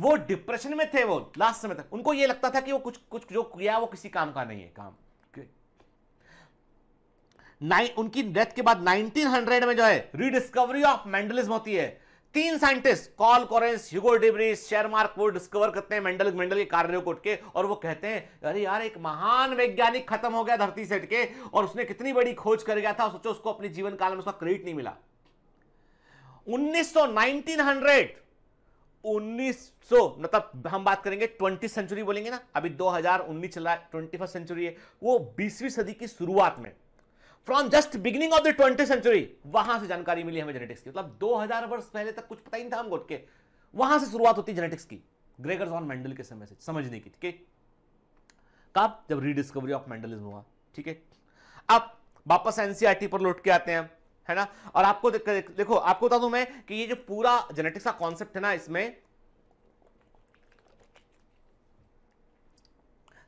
वो डिप्रेशन में थे वो लास्ट समय तक उनको ये लगता था कि वो कुछ कुछ जो किया वो किसी काम का नहीं है काम उनकी डेथ के बाद 1900 में जो है रीडिस्कवरी ऑफ मेंडलिज्म होती है तीन साइंटिस्ट कॉल कॉरेंस ह्यूगो डिब्री शेयरमार्क वो डिस्कवर करते हैं मेंडल मेंडल के कार्यों को उठ के और वो कहते हैं अरे यार एक महान वैज्ञानिक खत्म हो गया धरती से के और उसने कितनी बड़ी खोज कर गया था सोचो उसको अपने जीवन काल में उसका क्रेडिट नहीं मिला उन्नीस सौ मतलब हम बात करेंगे ट्वेंटी सेंचुरी बोलेंगे ना अभी दो रहा है ट्वेंटी फर्स्ट सेंचुरी है वो बीसवीं सदी की शुरुआत में from just beginning of the twenty century वहां से जानकारी मिली हमें जेनेटिक्स की मतलब 2000 वर्ष पहले तक कुछ पता ही नहीं था हमको के वहां से शुरुआत होती जेनेटिक्स की ग्रेगर जॉन मेंडल के समय से समझने की ठीक है कब जब रीडिस्कवरी ऑफ मेंडलिज्म हुआ ठीक है अब वापस एनसीआरटी e पर लौट के आते हैं है ना और आपको देख, देख, देखो आपको बता दूं मैं कि ये जो पूरा जेनेटिक्स का कॉन्सेप्ट है ना इसमें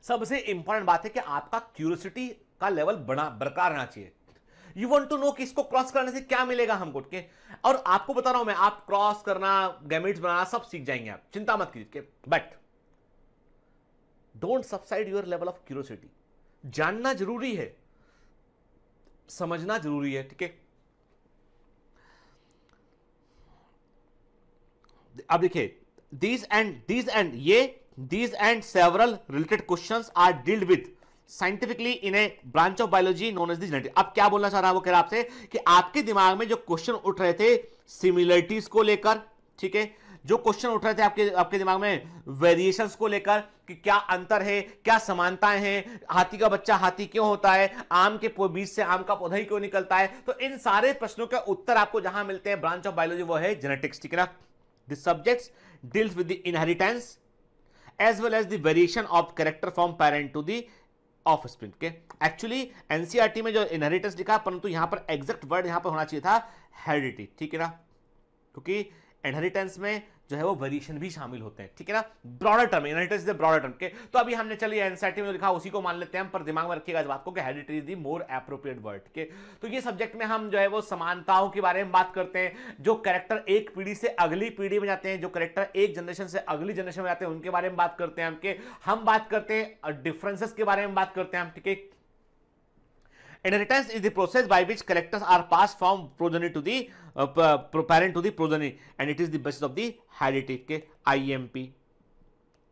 सबसे इंपॉर्टेंट बात है कि आपका क्यूरियोसिटी का लेवल बना बरकरार रहना चाहिए यू वॉन्ट टू नो कि इसको क्रॉस करने से क्या मिलेगा हमको के और आपको बता रहा हूं मैं आप क्रॉस करना गैमिट्स बनाना सब सीख जाएंगे आप चिंता मत कीजिए but don't subside your level of curiosity जानना जरूरी है समझना जरूरी है ठीक है अब देखिए दीज एंड दीज एंड ये these and several related questions are dealt with scientifically in a branch of biology known as the अब क्या बोलना चाह रहा है वो कह रहा आपसे कि आपके दिमाग में जो क्वेश्चन उठ रहे थे सिमिलरिटीज को लेकर ठीक है जो क्वेश्चन उठ रहे थे आपके आपके दिमाग में वेरिएशंस को लेकर कि क्या अंतर है क्या समानताएं हैं हाथी का बच्चा हाथी क्यों होता है आम के बीज से आम का पौधा ही क्यों निकलता है तो इन सारे प्रश्नों के उत्तर आपको जहां मिलते हैं ब्रांच ऑफ बायोलॉजी वो है जेनेटिक्स ठीक है ना the subjects deals with the inheritance as well as the variation of character from parent to the offspring के एक्चुअली एनसीआरटी में जो इनहेरिटेंस लिखा परंतु यहां पर एग्जैक्ट वर्ड यहां पर होना चाहिए था हेरिडिटी ठीक है ना क्योंकि इनहेरिटेंस में जो है वो वेरिएशन भी शामिल होते हैं ठीक है ना broader term inheritance is the broader term के तो अभी हमने चलिए एनसाइटी में लिखा उसी को मान लेते हैं पर दिमाग में रखिएगा इस बात को कि heritage is the more appropriate word के तो ये सब्जेक्ट में हम जो है वो समानताओं के बारे में बात करते हैं जो करेक्टर एक पीढ़ी से अगली पीढ़ी में जाते हैं जो करेक्टर एक जनरेशन से अगली जनरेशन में जाते हैं उनके बारे में बात करते हैं हम के हम बात करते हैं डिफरेंसेस के बारे में बात करते हैं हम ठीक है inheritance is the process by which characters are pass from progeny to the parent to the progeny and it is the of the heritage के आईएमपी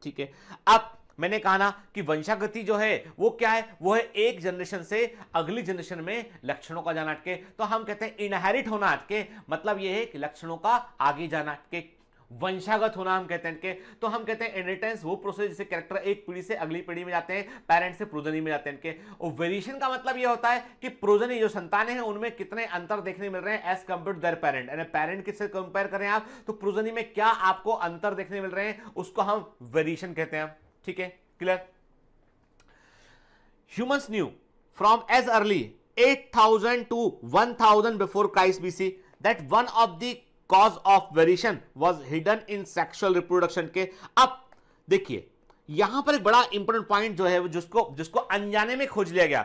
ठीक है अब मैंने कहा ना कि वंशागति जो है वो क्या है वो है एक जनरेशन से अगली जनरेशन में लक्षणों का जाना अटके तो हम कहते हैं इनहेरिट होना अटके मतलब ये है कि लक्षणों का आगे जाना अटके वंशागत होना हम कहते हैं के, तो हम कहते हैं इनहेरिटेंस वो प्रोसेस जिसे कैरेक्टर एक पीढ़ी से अगली पीढ़ी में जाते हैं पेरेंट्स से प्रोजनी में जाते हैं के, और वेरिएशन का मतलब ये होता है कि प्रोजनी जो संतान है उनमें कितने अंतर देखने मिल रहे हैं as compare to their parent यानी पेरेंट किससे कंपेयर करें आप तो प्रोजनी में क्या आपको अंतर देखने मिल रहे हैं उसको हम वेरिएशन कहते हैं ठीक है clear humans knew from as early 8000 to 1000 before Christ BC that one of the cause of variation was hidden in sexual reproduction के अब देखिए यहां पर एक बड़ा इंपॉर्टेंट पॉइंट जो है जिसको जिसको अनजाने में खोज लिया गया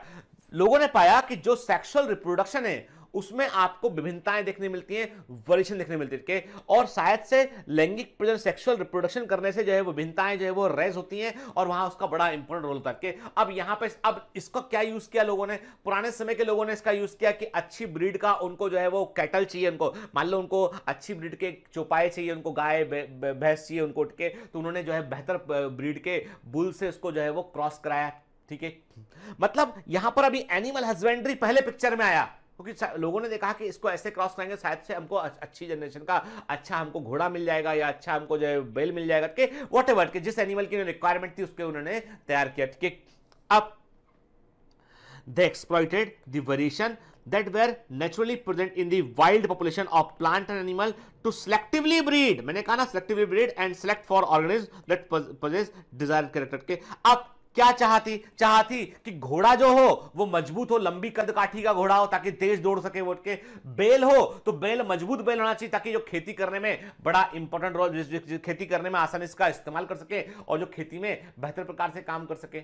लोगों ने पाया कि जो सेक्सुअल रिप्रोडक्शन है उसमें आपको विभिन्नताएं देखने मिलती हैं वरिशन देखने मिलती है और शायद से लैंगिक प्रजन सेक्सुअल रिप्रोडक्शन करने से जो है विभिन्नताएं जो है वो रेज होती हैं और वहां उसका बड़ा इंपॉर्टेंट रोल करके अब यहाँ पे अब इसको क्या यूज किया लोगों ने पुराने समय के लोगों ने इसका यूज किया कि अच्छी ब्रीड का उनको जो है वो कैटल चाहिए उनको मान लो उनको अच्छी ब्रीड के चौपाए चाहिए उनको गाय भैंस चाहिए उनको उठ के तो उन्होंने जो है बेहतर ब्रीड के बुल से उसको जो है वो क्रॉस कराया ठीक है मतलब यहां पर अभी एनिमल हस्बेंड्री पहले पिक्चर में आया क्योंकि लोगों ने देखा कि इसको ऐसे क्रॉस करेंगे शायद से हमको अच्छी जनरेशन का अच्छा हमको घोड़ा मिल जाएगा या अच्छा हमको जो है बैल मिल जाएगा के वॉट एवर जिस एनिमल की रिक्वायरमेंट थी उसके उन्होंने तैयार किया ठीक अब the exploited variation that were naturally present in the wild population of plant and animal to selectively breed मैंने कहा ना selectively breed and select for organism that desire character के अब क्या चाहती चाहती कि घोड़ा जो हो वो मजबूत हो लंबी कद काठी का घोड़ा हो ताकि तेज दौड़ सके वो के बेल हो तो बेल मजबूत बेल होना चाहिए ताकि जो खेती करने में बड़ा इंपॉर्टेंट रोल खेती करने में आसानी इसका इस्तेमाल कर सके और जो खेती में बेहतर प्रकार से काम कर सके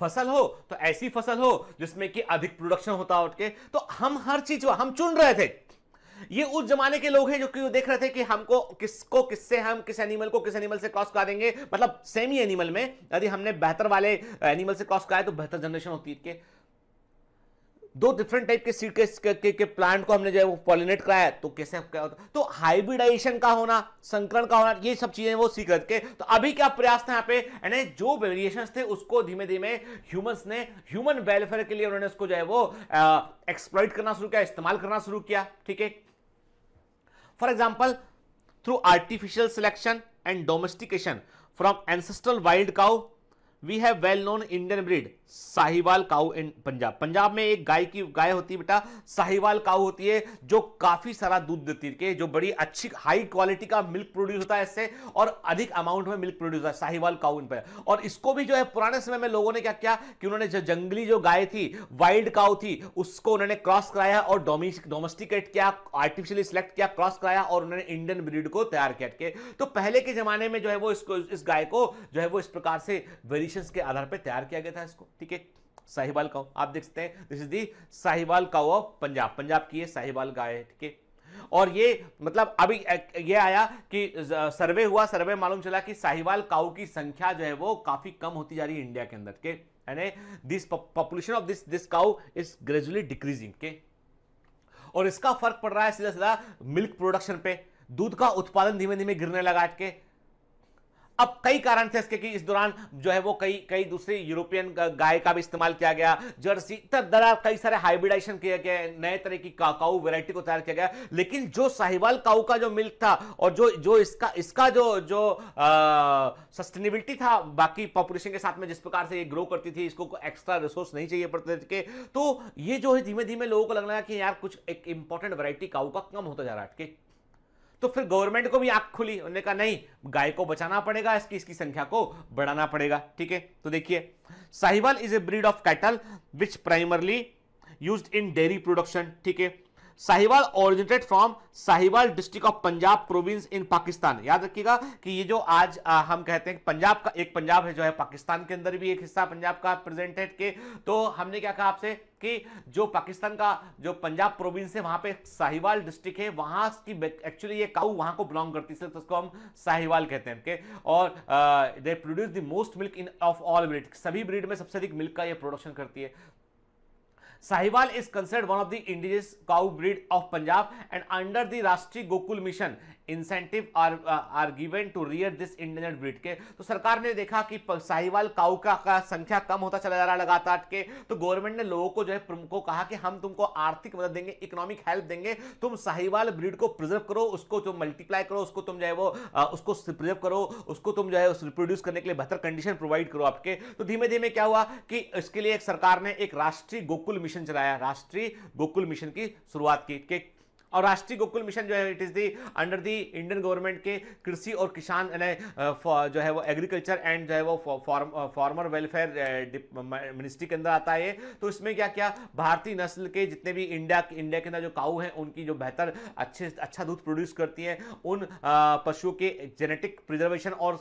फसल हो तो ऐसी फसल हो जिसमें कि अधिक प्रोडक्शन होता हो के तो हम हर चीज हम चुन रहे थे ये उस जमाने के लोग हैं जो कि देख रहे थे कि हमको किसको किससे हम किस एनिमल को किस एनिमल से क्रॉस करा देंगे मतलब सेमी एनिमल में यदि हमने बेहतर वाले एनिमल से क्रॉस कराए तो बेहतर जनरेशन होती है दो डिफरेंट टाइप के सीड के, के, के, के प्लांट को हमने जो है वो पॉलिनेट कराया तो कैसे क्या होता तो हाइब्रिडाइजेशन का होना संकरण का होना ये सब चीजें वो सीख रखे तो अभी क्या प्रयास था यहाँ पे यानी जो वेरिएशन थे उसको धीमे धीमे ह्यूमंस ने ह्यूमन वेलफेयर के लिए उन्होंने उसको जो है वो एक्सप्लॉइट करना शुरू किया इस्तेमाल करना शुरू किया ठीक है for example through artificial selection and domestication from ancestral wild cow we have well known Indian breed Sahiwal cow in Punjab Punjab में एक गाय की गाय होती है बेटा साहिवाल काऊ होती है जो काफ़ी सारा दूध देती है जो बड़ी अच्छी हाई क्वालिटी का मिल्क प्रोड्यूस होता है इससे और अधिक अमाउंट में मिल्क प्रोड्यूस होता है साहिवाल काऊ इन पर और इसको भी जो है पुराने समय में लोगों ने क्या किया कि उन्होंने जो जंगली जो गाय थी वाइल्ड काउ थी उसको उन्होंने क्रॉस कराया और डोमेस्टिकेट किया आर्टिफिशियली सिलेक्ट किया क्रॉस कराया और उन्होंने इंडियन ब्रीड को तैयार किया तो पहले के ज़माने में जो है वो इसको इस गाय को जो है वो इस प्रकार से वेरिएशन के आधार पर तैयार किया गया था इसको ठीक है साहिवाल काऊ आप देख सकते हैं this is the Sahiwal cow of Punjab Punjab की ये साहिवाल गाय है ठीक है और ये मतलब अभी ये आया कि सर्वे हुआ सर्वे मालूम चला कि साहिवाल काऊ की संख्या जो है वो काफी कम होती जा रही है इंडिया के अंदर के यानी this population of this this cow is gradually decreasing के और इसका फर्क पड़ रहा है सीधा सीधा मिल्क प्रोडक्शन पे दूध का उत्पादन धीमे धीमे गिरने लगा के अब कई कारण थे इसके कि इस दौरान जो है वो कई कई दूसरे यूरोपियन गाय का भी इस्तेमाल किया गया जर्सी दरा कई सारे हाइब्रिडाइजेशन किया गया नए तरह की काऊ वैरायटी को तैयार किया गया लेकिन जो साहिवाल काऊ का जो मिल्क था और जो जो इसका इसका जो जो सस्टेनेबिलिटी था बाकी पॉपुलेशन के साथ में जिस प्रकार से ये ग्रो करती थी इसको एक्स्ट्रा रिसोर्स नहीं चाहिए पड़ते थे तो ये जो है धीमे धीमे लोगों को लगना कि यार कुछ एक इंपॉर्टेंट वैरायटी काऊ का कम होता जा रहा है तो फिर गवर्नमेंट को भी आंख खुली उन्होंने कहा नहीं गाय को बचाना पड़ेगा इसकी इसकी संख्या को बढ़ाना पड़ेगा ठीक है तो देखिए Sahiwal is a breed of cattle which primarily use in dairy production ठीक है Sahiwal originated from Sahiwal district of Punjab province in Pakistan याद रखिएगा कि ये जो आज आ, हम कहते हैं पंजाब का एक पंजाब है जो है पाकिस्तान के अंदर भी एक हिस्सा पंजाब का प्रेजेंटेड के तो हमने क्या कहा आपसे कि जो पाकिस्तान का जो पंजाब प्रोविंस है वहां पे साहिवाल डिस्ट्रिक्ट है वहां की एक्चुअली ये काउ वहां को बिलोंग करती है तो उसको हम साहिवाल कहते हैं के और they produce the most milk in of all breed सभी ब्रीड में सबसे अधिक मिल्क का ये प्रोडक्शन करती है Sahiwal is considered one of the indigenous cow breed of Punjab and under the Rashtriya Gokul Mission incentive are are given to rear this Indian breed के तो सरकार ने देखा कि साहिवाल काऊ का, का संख्या कम होता चला जा रहा लगातार के तो गवर्नमेंट ने लोगों को जो है को कहा कि हम तुमको आर्थिक मदद देंगे इकोनॉमिक हेल्प देंगे तुम साहिवाल ब्रिड को प्रिजर्व करो उसको जो मल्टीप्लाई करो उसको तुम जो है वो उसको प्रिजर्व करो उसको तुम जो है रिप्रोड्यूस करने के लिए बेहतर कंडीशन प्रोवाइड करो आपके तो धीमे धीमे क्या हुआ कि इसके लिए एक सरकार ने एक राष्ट्रीय गोकुल मिशन चलाया राष्ट्रीय गोकुल मिशन की शुरुआत की और राष्ट्रीय गोकुल मिशन जो है it is the under the Indian government के कृषि और किसान जो है वो एग्रीकल्चर एंड जो है वो फार्मर वेलफेयर मिनिस्ट्री के अंदर आता है तो इसमें क्या क्या भारतीय नस्ल के जितने भी इंडिया इंडिया के अंदर जो काऊ हैं उनकी जो बेहतर अच्छे अच्छा दूध प्रोड्यूस करती हैं उन पशुओं के जेनेटिक प्रिजर्वेशन और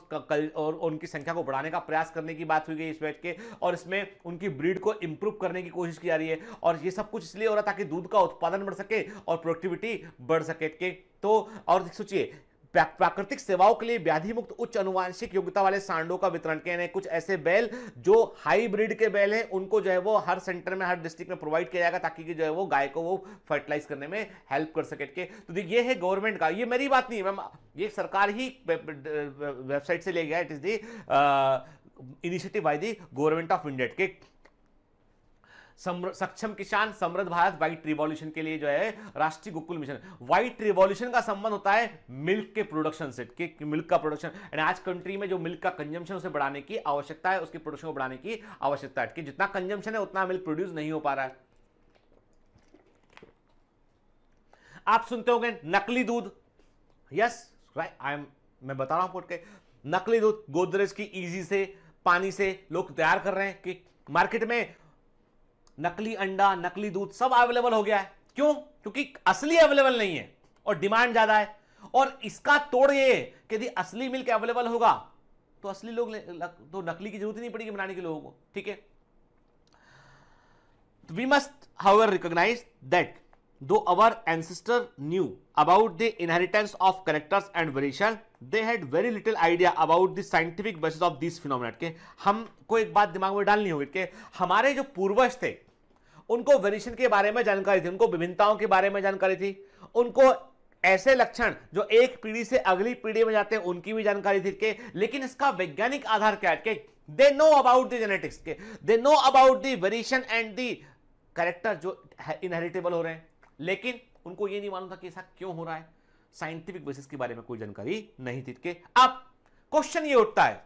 और उनकी संख्या को बढ़ाने का प्रयास करने की बात हुई गई इस बैठ के और इसमें उनकी ब्रीड को इम्प्रूव करने की कोशिश की जा रही है और ये सब कुछ इसलिए हो रहा है ताकि दूध का उत्पादन बढ़ सके और प्रोडक्टिविटी प्रोडक्टिविटी बढ़ सके के तो और सोचिए प्राकृतिक सेवाओं के लिए व्याधि मुक्त उच्च अनुवांशिक योग्यता वाले सांडों का वितरण किया यानी कुछ ऐसे बैल जो हाई के बैल हैं उनको जो है वो हर सेंटर में हर डिस्ट्रिक्ट में प्रोवाइड किया जाएगा ताकि जो है वो गाय को वो फर्टिलाइज करने में हेल्प कर सके के तो ये है गवर्नमेंट का ये मेरी बात नहीं मैम ये सरकार ही वेबसाइट से ले गया it is the initiative by the government of India के सक्षम किसान समृद्ध भारत व्हाइट रिवॉल्यूशन के लिए जो है राष्ट्रीय गोकुल मिशन व्हाइट रिवॉल्यूशन का संबंध होता है मिल्क के प्रोडक्शन से कि मिल्क का प्रोडक्शन एंड आज कंट्री में जो मिल्क का कंजम्पशन उसे बढ़ाने की आवश्यकता है उसके प्रोडक्शन को बढ़ाने की आवश्यकता है कि जितना कंजम्पशन है उतना मिल्क प्रोड्यूस नहीं हो पा रहा है आप सुनते होंगे नकली दूध यस राइट आई एम मैं बता रहा हूं आपको नकली दूध गोदरेज की इजी से पानी से लोग तैयार कर रहे हैं कि मार्केट में नकली अंडा नकली दूध सब अवेलेबल हो गया है क्यों क्योंकि असली अवेलेबल नहीं है और डिमांड ज्यादा है और इसका तोड़ ये कि यदि असली मिल्क अवेलेबल होगा तो असली लोग तो नकली की जरूरत ही नहीं पड़ेगी बनाने के लोगों को ठीक है we must ever recognise that though our ancestor knew about the inheritance of characters and variation they had very little idea about the scientific basis of this phenomena के हमको एक बात दिमाग में डालनी होगी कि हमारे जो पूर्वज थे उनको वेरिएशन के बारे में जानकारी थी उनको विभिन्नताओं के बारे में जानकारी थी उनको ऐसे लक्षण जो एक पीढ़ी से अगली पीढ़ी में जाते हैं उनकी भी जानकारी थी के लेकिन इसका वैज्ञानिक आधार क्या है they know about the genetics के they know about the variation and the character जो इनहेरिटेबल हो रहे हैं लेकिन उनको ये नहीं मालूम था कि ऐसा क्यों हो रहा है साइंटिफिक बेसिस के बारे में कोई जानकारी नहीं थी के अब क्वेश्चन ये उठता है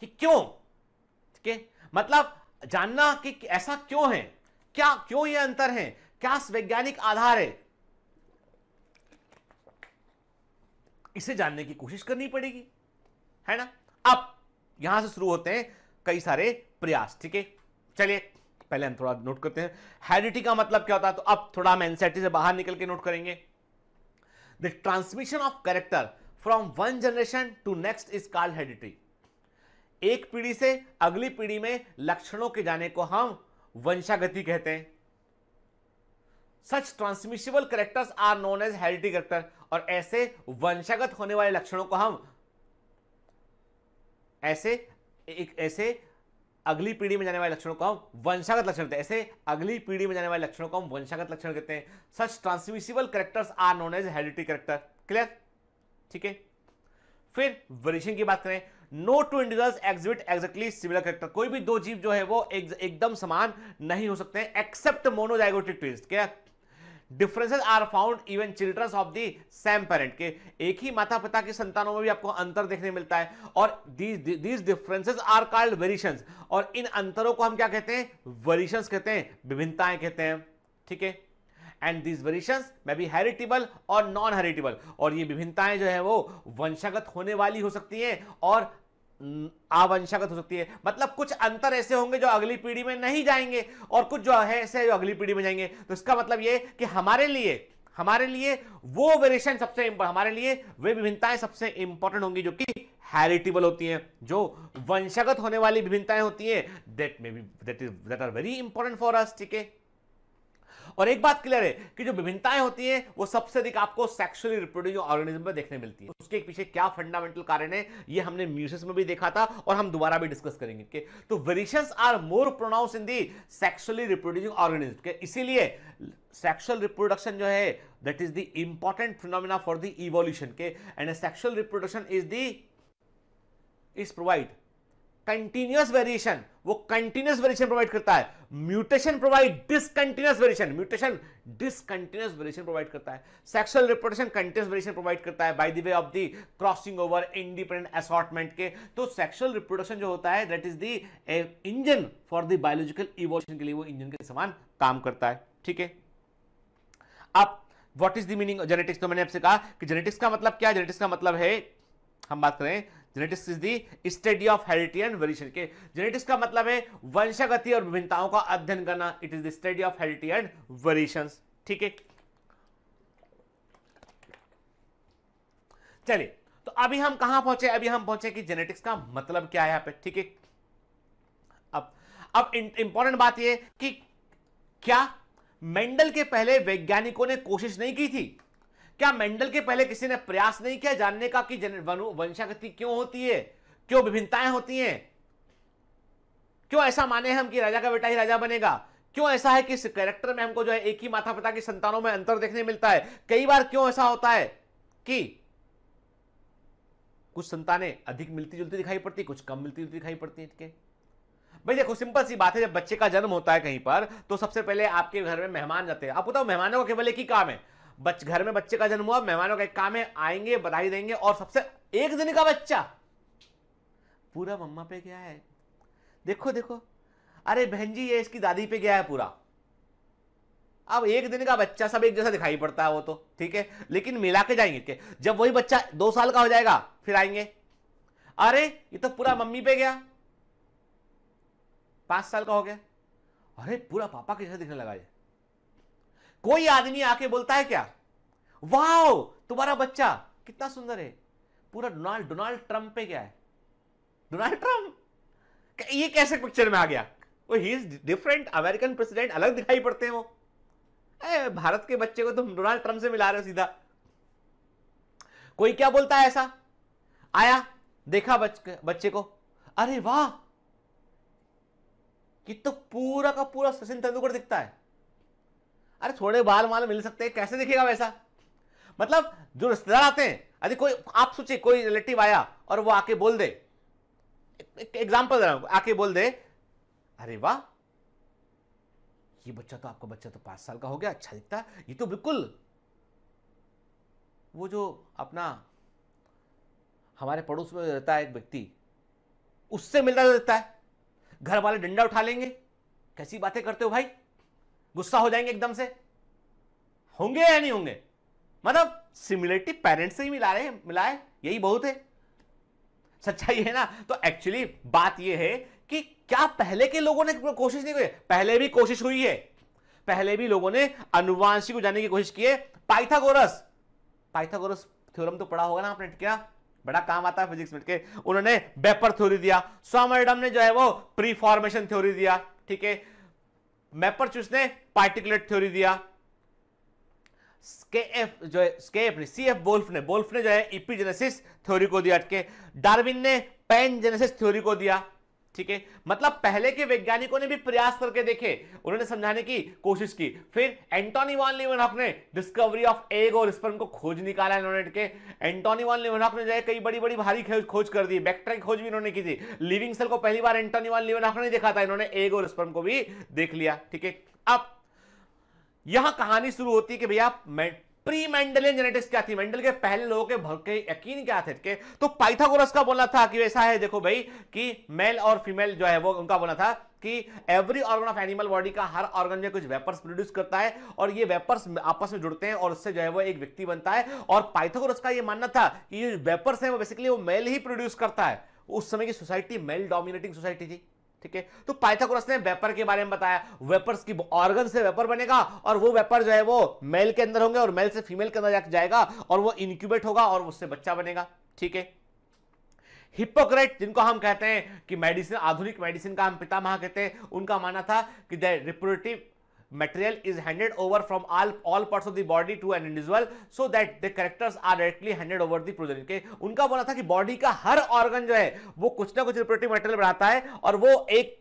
कि क्यों ठीक है मतलब जानना कि ऐसा क्यों है क्या क्यों ये अंतर है क्या वैज्ञानिक आधार है इसे जानने की कोशिश करनी पड़ेगी है ना अब यहां से शुरू होते हैं कई सारे प्रयास ठीक है चलिए पहले हम थोड़ा नोट करते हैं हेरिडिटी का मतलब क्या होता है तो अब थोड़ा हम एनसेटी से बाहर निकल के नोट करेंगे the transmission of character from one generation to next is called heredity एक पीढ़ी से अगली पीढ़ी में लक्षणों के जाने को हम वंशागति कहते हैं such transmissible characters are known as heredity character और ऐसे वंशागत होने वाले लक्षणों को हम ऐसे एक ऐसे अगली पीढ़ी में जाने वाले लक्षणों को हम वंशागत लक्षण कहते हैं ऐसे अगली पीढ़ी में जाने वाले लक्षणों को हम वंशागत लक्षण कहते हैं such transmissible characters are known as heredity character clear ठीक है फिर वेरिएशन की बात करें no two individuals exhibit exactly similar character कोई भी दो जीव जो है वो एक, एकदम समान नहीं हो सकते एक्सेप्ट मोनोजाइगोटिक ट्विस्ट क्या differences are found even children of the same parent के एक ही माता पिता के संतानों में भी आपको अंतर देखने मिलता है और these differences are called variations और इन अंतरों को हम क्या कहते हैं वेरिएशंस कहते हैं विभिन्नताएं कहते हैं ठीक है and these variations may be heritable और नॉन हेरिटेबल और ये विभिन्नताएं जो है वो वंशागत होने वाली हो सकती हैं और आवंशागत हो सकती है मतलब कुछ अंतर ऐसे होंगे जो अगली पीढ़ी में नहीं जाएंगे और कुछ जो है ऐसे जो अगली पीढ़ी में जाएंगे तो इसका मतलब ये कि हमारे लिए हमारे लिए वो वेरिएशन सबसे हमारे लिए वे विभिन्नताएं सबसे इंपॉर्टेंट होंगी जो कि हेरिटेबल होती हैं जो वंशगत होने वाली विभिन्नताएं होती हैं that may be that is that are very important for us ठीक है और एक बात क्लियर है कि जो विभिन्नताएं होती हैं वो सबसे अधिक आपको सेक्सुअली रिप्रोड्यूसिंग ऑर्गेनिज्म में देखने मिलती है उसके पीछे क्या फंडामेंटल कारण है ये हमने म्यूसिस में भी देखा था और हम दोबारा भी डिस्कस करेंगे के? तो variations are more pronounce in the sexually reproducing organism के इसीलिए सेक्सुअल रिप्रोडक्शन जो है that is the important phenomena for the evolution के and sexual reproduction is the is provide continuous variation वो कंटिन्यूस वेरिएशन प्रोवाइड करता है mutation provide discontinuous variation mutation discontinuous variation provide करता है sexual reproduction continuous variation provide करता है by the way of the crossing over independent assortment के तो सेक्सुअल रिप्रोडक्शन जो होता है that is the engine for the biological evolution के लिए वो इंजन के समान काम करता है ठीक है अब what is the meaning of genetics तो मैंने आपसे कहा कि जेनेटिक्स का मतलब क्या है जेनेटिक्स का मतलब है हम बात करें genetics is the study of heredity and variation के जेनेटिक्स का मतलब है वंशगति और विभिन्नताओं का अध्ययन करना it is the study of heredity and variation ठीक है चलिए तो अभी हम कहां पहुंचे अभी हम पहुंचे कि जेनेटिक्स का मतलब क्या है यहां पे ठीक है अब अब इंपॉर्टेंट बात यह कि क्या मेंडल के पहले वैज्ञानिकों ने कोशिश नहीं की थी क्या मेंडल के पहले किसी ने प्रयास नहीं किया जानने का कि वंशागति क्यों होती है क्यों विभिन्नताएं होती हैं क्यों ऐसा माने हम कि राजा का बेटा ही राजा बनेगा क्यों ऐसा है कि इस कैरेक्टर में हमको जो है एक ही माता पिता की संतानों में अंतर देखने मिलता है कई बार क्यों ऐसा होता है कि कुछ संतानें अधिक मिलती जुलती दिखाई पड़ती कुछ कम मिलती जुलती दिखाई पड़ती है भाई देखो सिंपल सी बात है जब बच्चे का जन्म होता है कहीं पर तो सबसे पहले आपके घर में मेहमान जाते हैं आप बताओ मेहमानों का केवल एक ही काम है बच घर में बच्चे का जन्म हुआ मेहमानों का एक काम है आएंगे बधाई देंगे और सबसे एक दिन का बच्चा पूरा मम्मा पे गया है देखो देखो अरे बहन जी ये इसकी दादी पे गया है पूरा अब एक दिन का बच्चा सब एक जैसा दिखाई पड़ता है वो तो ठीक है लेकिन मिला के जाएंगे के जब वही बच्चा दो साल का हो जाएगा फिर आएंगे अरे ये तो पूरा मम्मी पे गया पांच साल का हो गया अरे पूरा पापा के जैसा दिखने लगा ये कोई आदमी आके बोलता है क्या वाह तुम्हारा बच्चा कितना सुंदर है पूरा डोनाल्ड डोनाल्ड ट्रंप पे क्या है डोनाल्ड ट्रंप ये कैसे पिक्चर में आ गया वो ही इज डिफरेंट अमेरिकन प्रेसिडेंट अलग दिखाई पड़ते हैं वो अरे भारत के बच्चे को तुम डोनाल्ड ट्रंप से मिला रहे हो सीधा कोई क्या बोलता है ऐसा आया देखा बच, बच्चे को अरे वाह कि तो पूरा का पूरा सचिन तेंदुलकर दिखता है अरे थोड़े बाल माल मिल सकते हैं कैसे दिखेगा वैसा मतलब जो रिश्तेदार आते हैं अरे कोई आप सोचिए कोई रिलेटिव आया और वो आके बोल दे एग्जाम्पल दे रहा हूं आके बोल दे अरे वाह ये बच्चा तो आपका बच्चा तो पांच साल का हो गया अच्छा दिखता है ये तो बिल्कुल वो जो अपना हमारे पड़ोस में रहता है एक व्यक्ति उससे मिलता रहता तो है घर वाले डंडा उठा लेंगे कैसी बातें करते हो भाई गुस्सा हो जाएंगे एकदम से होंगे या नहीं होंगे मतलब सिमिलरिटी पेरेंट्स से ही मिला रहे मिलाए यही बहुत है सच्चाई है ना तो एक्चुअली बात यह है कि क्या पहले के लोगों ने कोशिश नहीं की पहले भी कोशिश हुई है पहले भी लोगों ने अनुवांशिक जाने की कोशिश की है पाइथागोरस पाइथागोरस थ्योरम तो पढ़ा होगा ना आपने क्या बड़ा काम आता है फिजिक्स में के उन्होंने बेपर थ्योरी दिया स्वामरडम ने जो है वो प्रीफॉर्मेशन थ्योरी दिया ठीक है मैपरचूस ने पार्टिकुलेट थ्योरी दिया स्केफ जो है स्केएफ ने सी एफ बोल्फ ने बोल्फ ने जो है इपी जेनेसिस थ्योरी को दिया अटके डार्विन ने पेन जेनेसिस थ्योरी को दिया ठीक है मतलब पहले के वैज्ञानिकों ने भी प्रयास करके देखे उन्होंने समझाने की कोशिश की फिर एंटोनी वॉन लिवनहॉफ ने डिस्कवरी ऑफ एग और स्पर्म को खोज निकाला इन्होंने के एंटोनी वॉन लिवनहॉफ ने जो है कई बड़ी बड़ी भारी खोज कर दी बैक्टेरिया की खोज भी इन्होंने की थी लिविंग सेल को पहली बार एंटोनी वॉन लिवनहॉफ ने देखा था इन्होंने एग और स्पर्म को भी देख लिया ठीक है अब यहां कहानी शुरू होती है कि भैया प्री मेंडेलियन जेनेटिक्स क्या थी मेंडल के पहले लोगों के भक्के यकीन क्या थे के तो पाइथागोरस का बोलना था कि वैसा है देखो भाई कि मेल और फीमेल जो है वो उनका बोलना था कि every organ of animal body का हर ऑर्गन जो कुछ वेपर्स प्रोड्यूस करता है और ये वेपर्स आपस में जुड़ते हैं और उससे जो है वो एक व्यक्ति बनता है और पाइथागोरस का ये मानना था कि ये वेपर्स है वो बेसिकली वो मेल ही प्रोड्यूस करता है उस समय की सोसाइटी मेल डोमिनेटिंग सोसाइटी थी ठीक है तो पाइथागोरस ने वेपर के बारे में बताया वेपर्स की ऑर्गन से वेपर बनेगा और वो वेपर जो है वो मेल के अंदर होंगे और मेल से फीमेल के अंदर जाएगा और वो इनक्यूबेट होगा और उससे बच्चा बनेगा ठीक है हिपोक्रेट जिनको हम कहते हैं कि मेडिसिन आधुनिक मेडिसिन का हम पितामह कहते हैं उनका माना था कि the reproductive material is handed over from all all parts of the body to an individual so that the characters are directly handed over the progeny के उनका बोला था कि बॉडी का हर ऑर्गन जो है वो कुछ ना कुछ रिप्रोडक्टिव मटेरियल बढ़ाता है और वो एक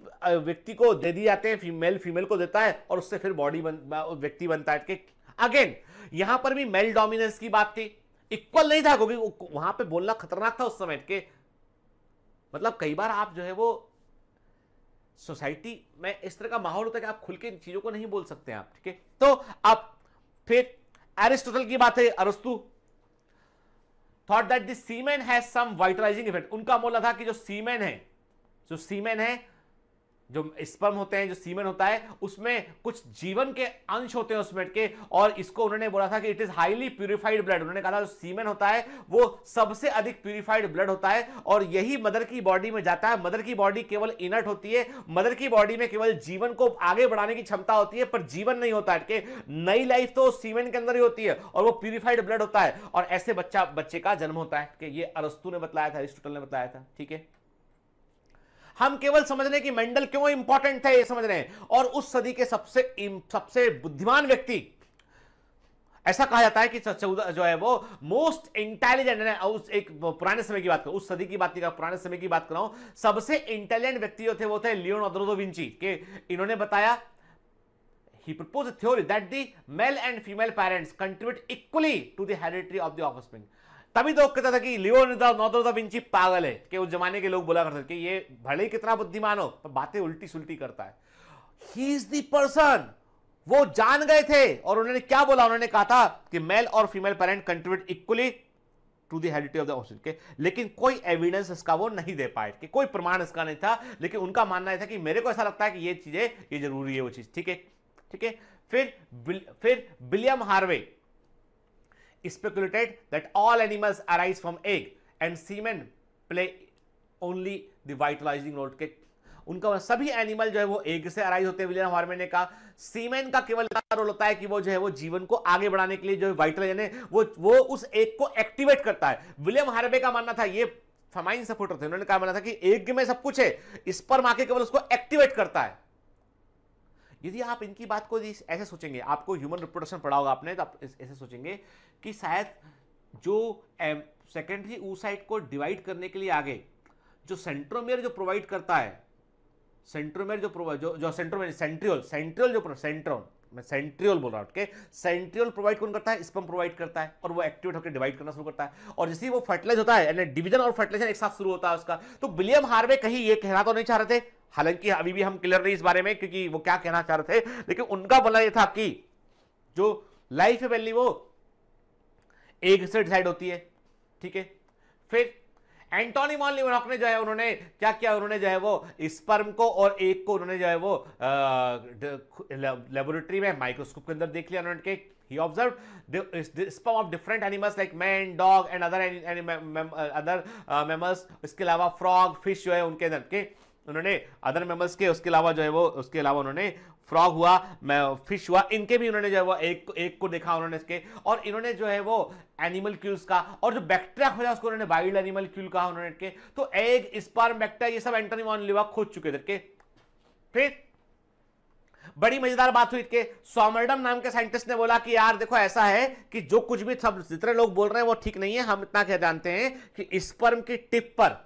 व्यक्ति को दे दिए जाते हैं फीमेल फीमेल को देता है और उससे फिर बॉडी बन व्यक्ति बनता है अगेन यहां पर भी मेल डोमिनेंस की बात थी इक्वल नहीं था क्योंकि वहां पे बोलना खतरनाक था उस समय के मतलब कई बार आप जो है वो सोसाइटी में इस तरह का माहौल होता है कि आप खुल के इन चीज़ों को नहीं बोल सकते आप ठीक है तो आप फिर एरिस्टोटल की बात है अरस्तु थॉट दैट दीमेंट हैज सम वाइटलाइजिंग इफेक्ट उनका मोला था कि जो सीमेन है जो सीमेन है जो स्पर्म होते हैं जो सीमन होता है उसमें कुछ जीवन के अंश होते हैं उसमें के और इसको उन्होंने बोला था कि it is highly purified blood उन्होंने कहा था जो सीमन होता है वो सबसे अधिक प्यूरिफाइड ब्लड होता है और यही मदर की बॉडी में जाता है मदर की बॉडी केवल इनर्ट होती है मदर की बॉडी में केवल जीवन को आगे बढ़ाने की क्षमता होती है पर जीवन नहीं होता है नई लाइफ तो सीमेंट के अंदर ही होती है और वो प्यूरिफाइड ब्लड होता है और ऐसे बच्चा बच्चे का जन्म होता है कि ये अरस्तु ने बताया था अरिस्टोटल ने बताया था ठीक है हम केवल समझ रहे कि मेंडल क्यों इंपॉर्टेंट थे ये समझ रहे हैं और उस सदी के सबसे सबसे बुद्धिमान व्यक्ति ऐसा कहा जाता है कि चौदह जो है वो मोस्ट इंटेलिजेंट उस एक पुराने समय की बात कर उस सदी की बात कर पुराने समय की बात कर रहा हूं सबसे इंटेलिजेंट व्यक्ति जो थे वो थे लियोन विंची के इन्होंने बताया he propose theory that the male and female parents contribute equally to to the heredity तभी तो कहता था कि Leonardo da Vinci पागल है कि उस जमाने के लोग बोला करते कि ये भले ही कितना बुद्धिमान हो पर बातें उल्टी सुल्टी करता है ही इज दी पर्सन वो जान गए थे और उन्होंने क्या बोला उन्होंने कहा था कि मेल और female parent contribute equally to the heredity of the option के लेकिन कोई एविडेंस इसका वो नहीं दे पाए कि कोई प्रमाण इसका नहीं था लेकिन उनका मानना था कि मेरे को ऐसा लगता है कि ये चीज़ें ये जरूरी है वो चीज़ ठीक है ठीक है फिर फिर William Harvey speculated that all animals arise from egg and semen play only the vitalizing role के उनका मतलब सभी एनिमल जो है वो एग से अराइज होते हैं विलियम हार्मे ने कहा सीमेन का केवल रोल होता है कि वो जो है वो जीवन को आगे बढ़ाने के लिए जो है वाइटल यानी वो वो उस एग को एक्टिवेट करता है विलियम हार्मे का मानना था ये फमाइन सपोर्टर थे उन्होंने कहा माना था कि एग में सब कुछ है इस पर माके केवल उसको एक्टिवेट करता है यदि आप इनकी बात को ऐसे सोचेंगे आपको ह्यूमन रिप्रोडक्शन पढ़ा होगा आपने तो आप ऐसे सोचेंगे कि शायद जो सेकेंडरी ऊसाइट को डिवाइड करने के लिए आगे जो सेंट्रोमेयर जो प्रोवाइड करता है सेंट्रोमेयर जो जो सेंट्रोमेयर सेंट्रियोल सेंट्रियोल जो सेंट्रोन मैं सेंट्रियोल बोल रहा हूँ ओके सेंट्रियोल प्रोवाइड कौन करता है स्पम प्रोवाइड करता है और वो एक्टिवेट होकर डिवाइड करना शुरू करता है और जैसे ही वो फर्टिलाइज होता है यानी डिवीजन और फर्टिलाइजेशन एक साथ शुरू होता है उसका तो विलियम हार्वे कहीं ये कहना तो नहीं चाह रहे थे हालांकि अभी भी हम क्लियर नहीं इस बारे में क्योंकि वो क्या कहना चाह रहे थे लेकिन उनका बोला ये था कि जो लाइफ है वैली वो एक से डिसाइड होती है ठीक है फिर एंटोनी मॉन लिवनॉक ने जो है उन्होंने क्या किया उन्होंने जो है वो स्पर्म को और एक को उन्होंने जो है वो लेबोरेटरी में माइक्रोस्कोप के अंदर देख लिया उन्होंने he observed the, the sperm of different animals like man dog and other any, uh, other uh, mammals इसके अलावा frog fish जो है उनके अंदर के उन्होंने अदर मेमल्स के उसके अलावा जो है वो उसके अलावा उन्होंने फ्रॉग हुआ फिश हुआ इनके भी उन्होंने जो है वो एक एक को देखा उन्होंने इसके और इन्होंने जो है वो एनिमल क्यूल्स का और जो बैक्टेरिया खोजा उसको उन्होंने वाइल्ड एनिमल क्यूल कहा उन्होंने के तो एग स्पार्म बैक्टेरिया ये सब एंटनी वॉन लिवा खोज चुके थे के फिर बड़ी मजेदार बात हुई के सोमर्डम नाम के साइंटिस्ट ने बोला कि यार देखो ऐसा है कि जो कुछ भी सब जितने लोग बोल रहे हैं वो ठीक नहीं है हम इतना क्या जानते हैं कि स्पर्म की टिप पर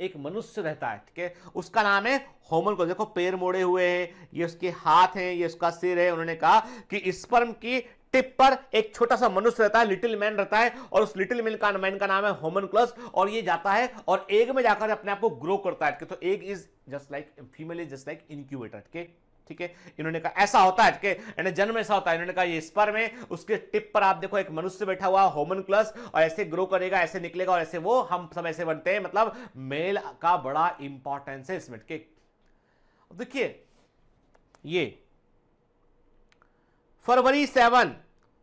एक मनुष्य रहता है ठीक है उसका नाम है होमन को देखो पैर मोड़े हुए हैं ये उसके हाथ हैं ये उसका सिर है उन्होंने कहा कि स्पर्म की टिप पर एक छोटा सा मनुष्य रहता है लिटिल मैन रहता है और उस लिटिल मैन का मैन का नाम है होमन क्लस और ये जाता है और एग में जाकर अपने आप को ग्रो करता है तो egg is just like female is just like incubator ठीक है ठीक है इन्होंने कहा ऐसा होता है ठीक है जन्म ऐसा होता है इन्होंने कहा ये स्पर्म है उसके टिप पर आप देखो एक मनुष्य बैठा हुआ होमन क्लस और ऐसे ग्रो करेगा ऐसे निकलेगा और ऐसे वो हम सब ऐसे बनते हैं मतलब मेल का बड़ा इंपॉर्टेंस है इसमें ठीक देखिए ये फरवरी सेवन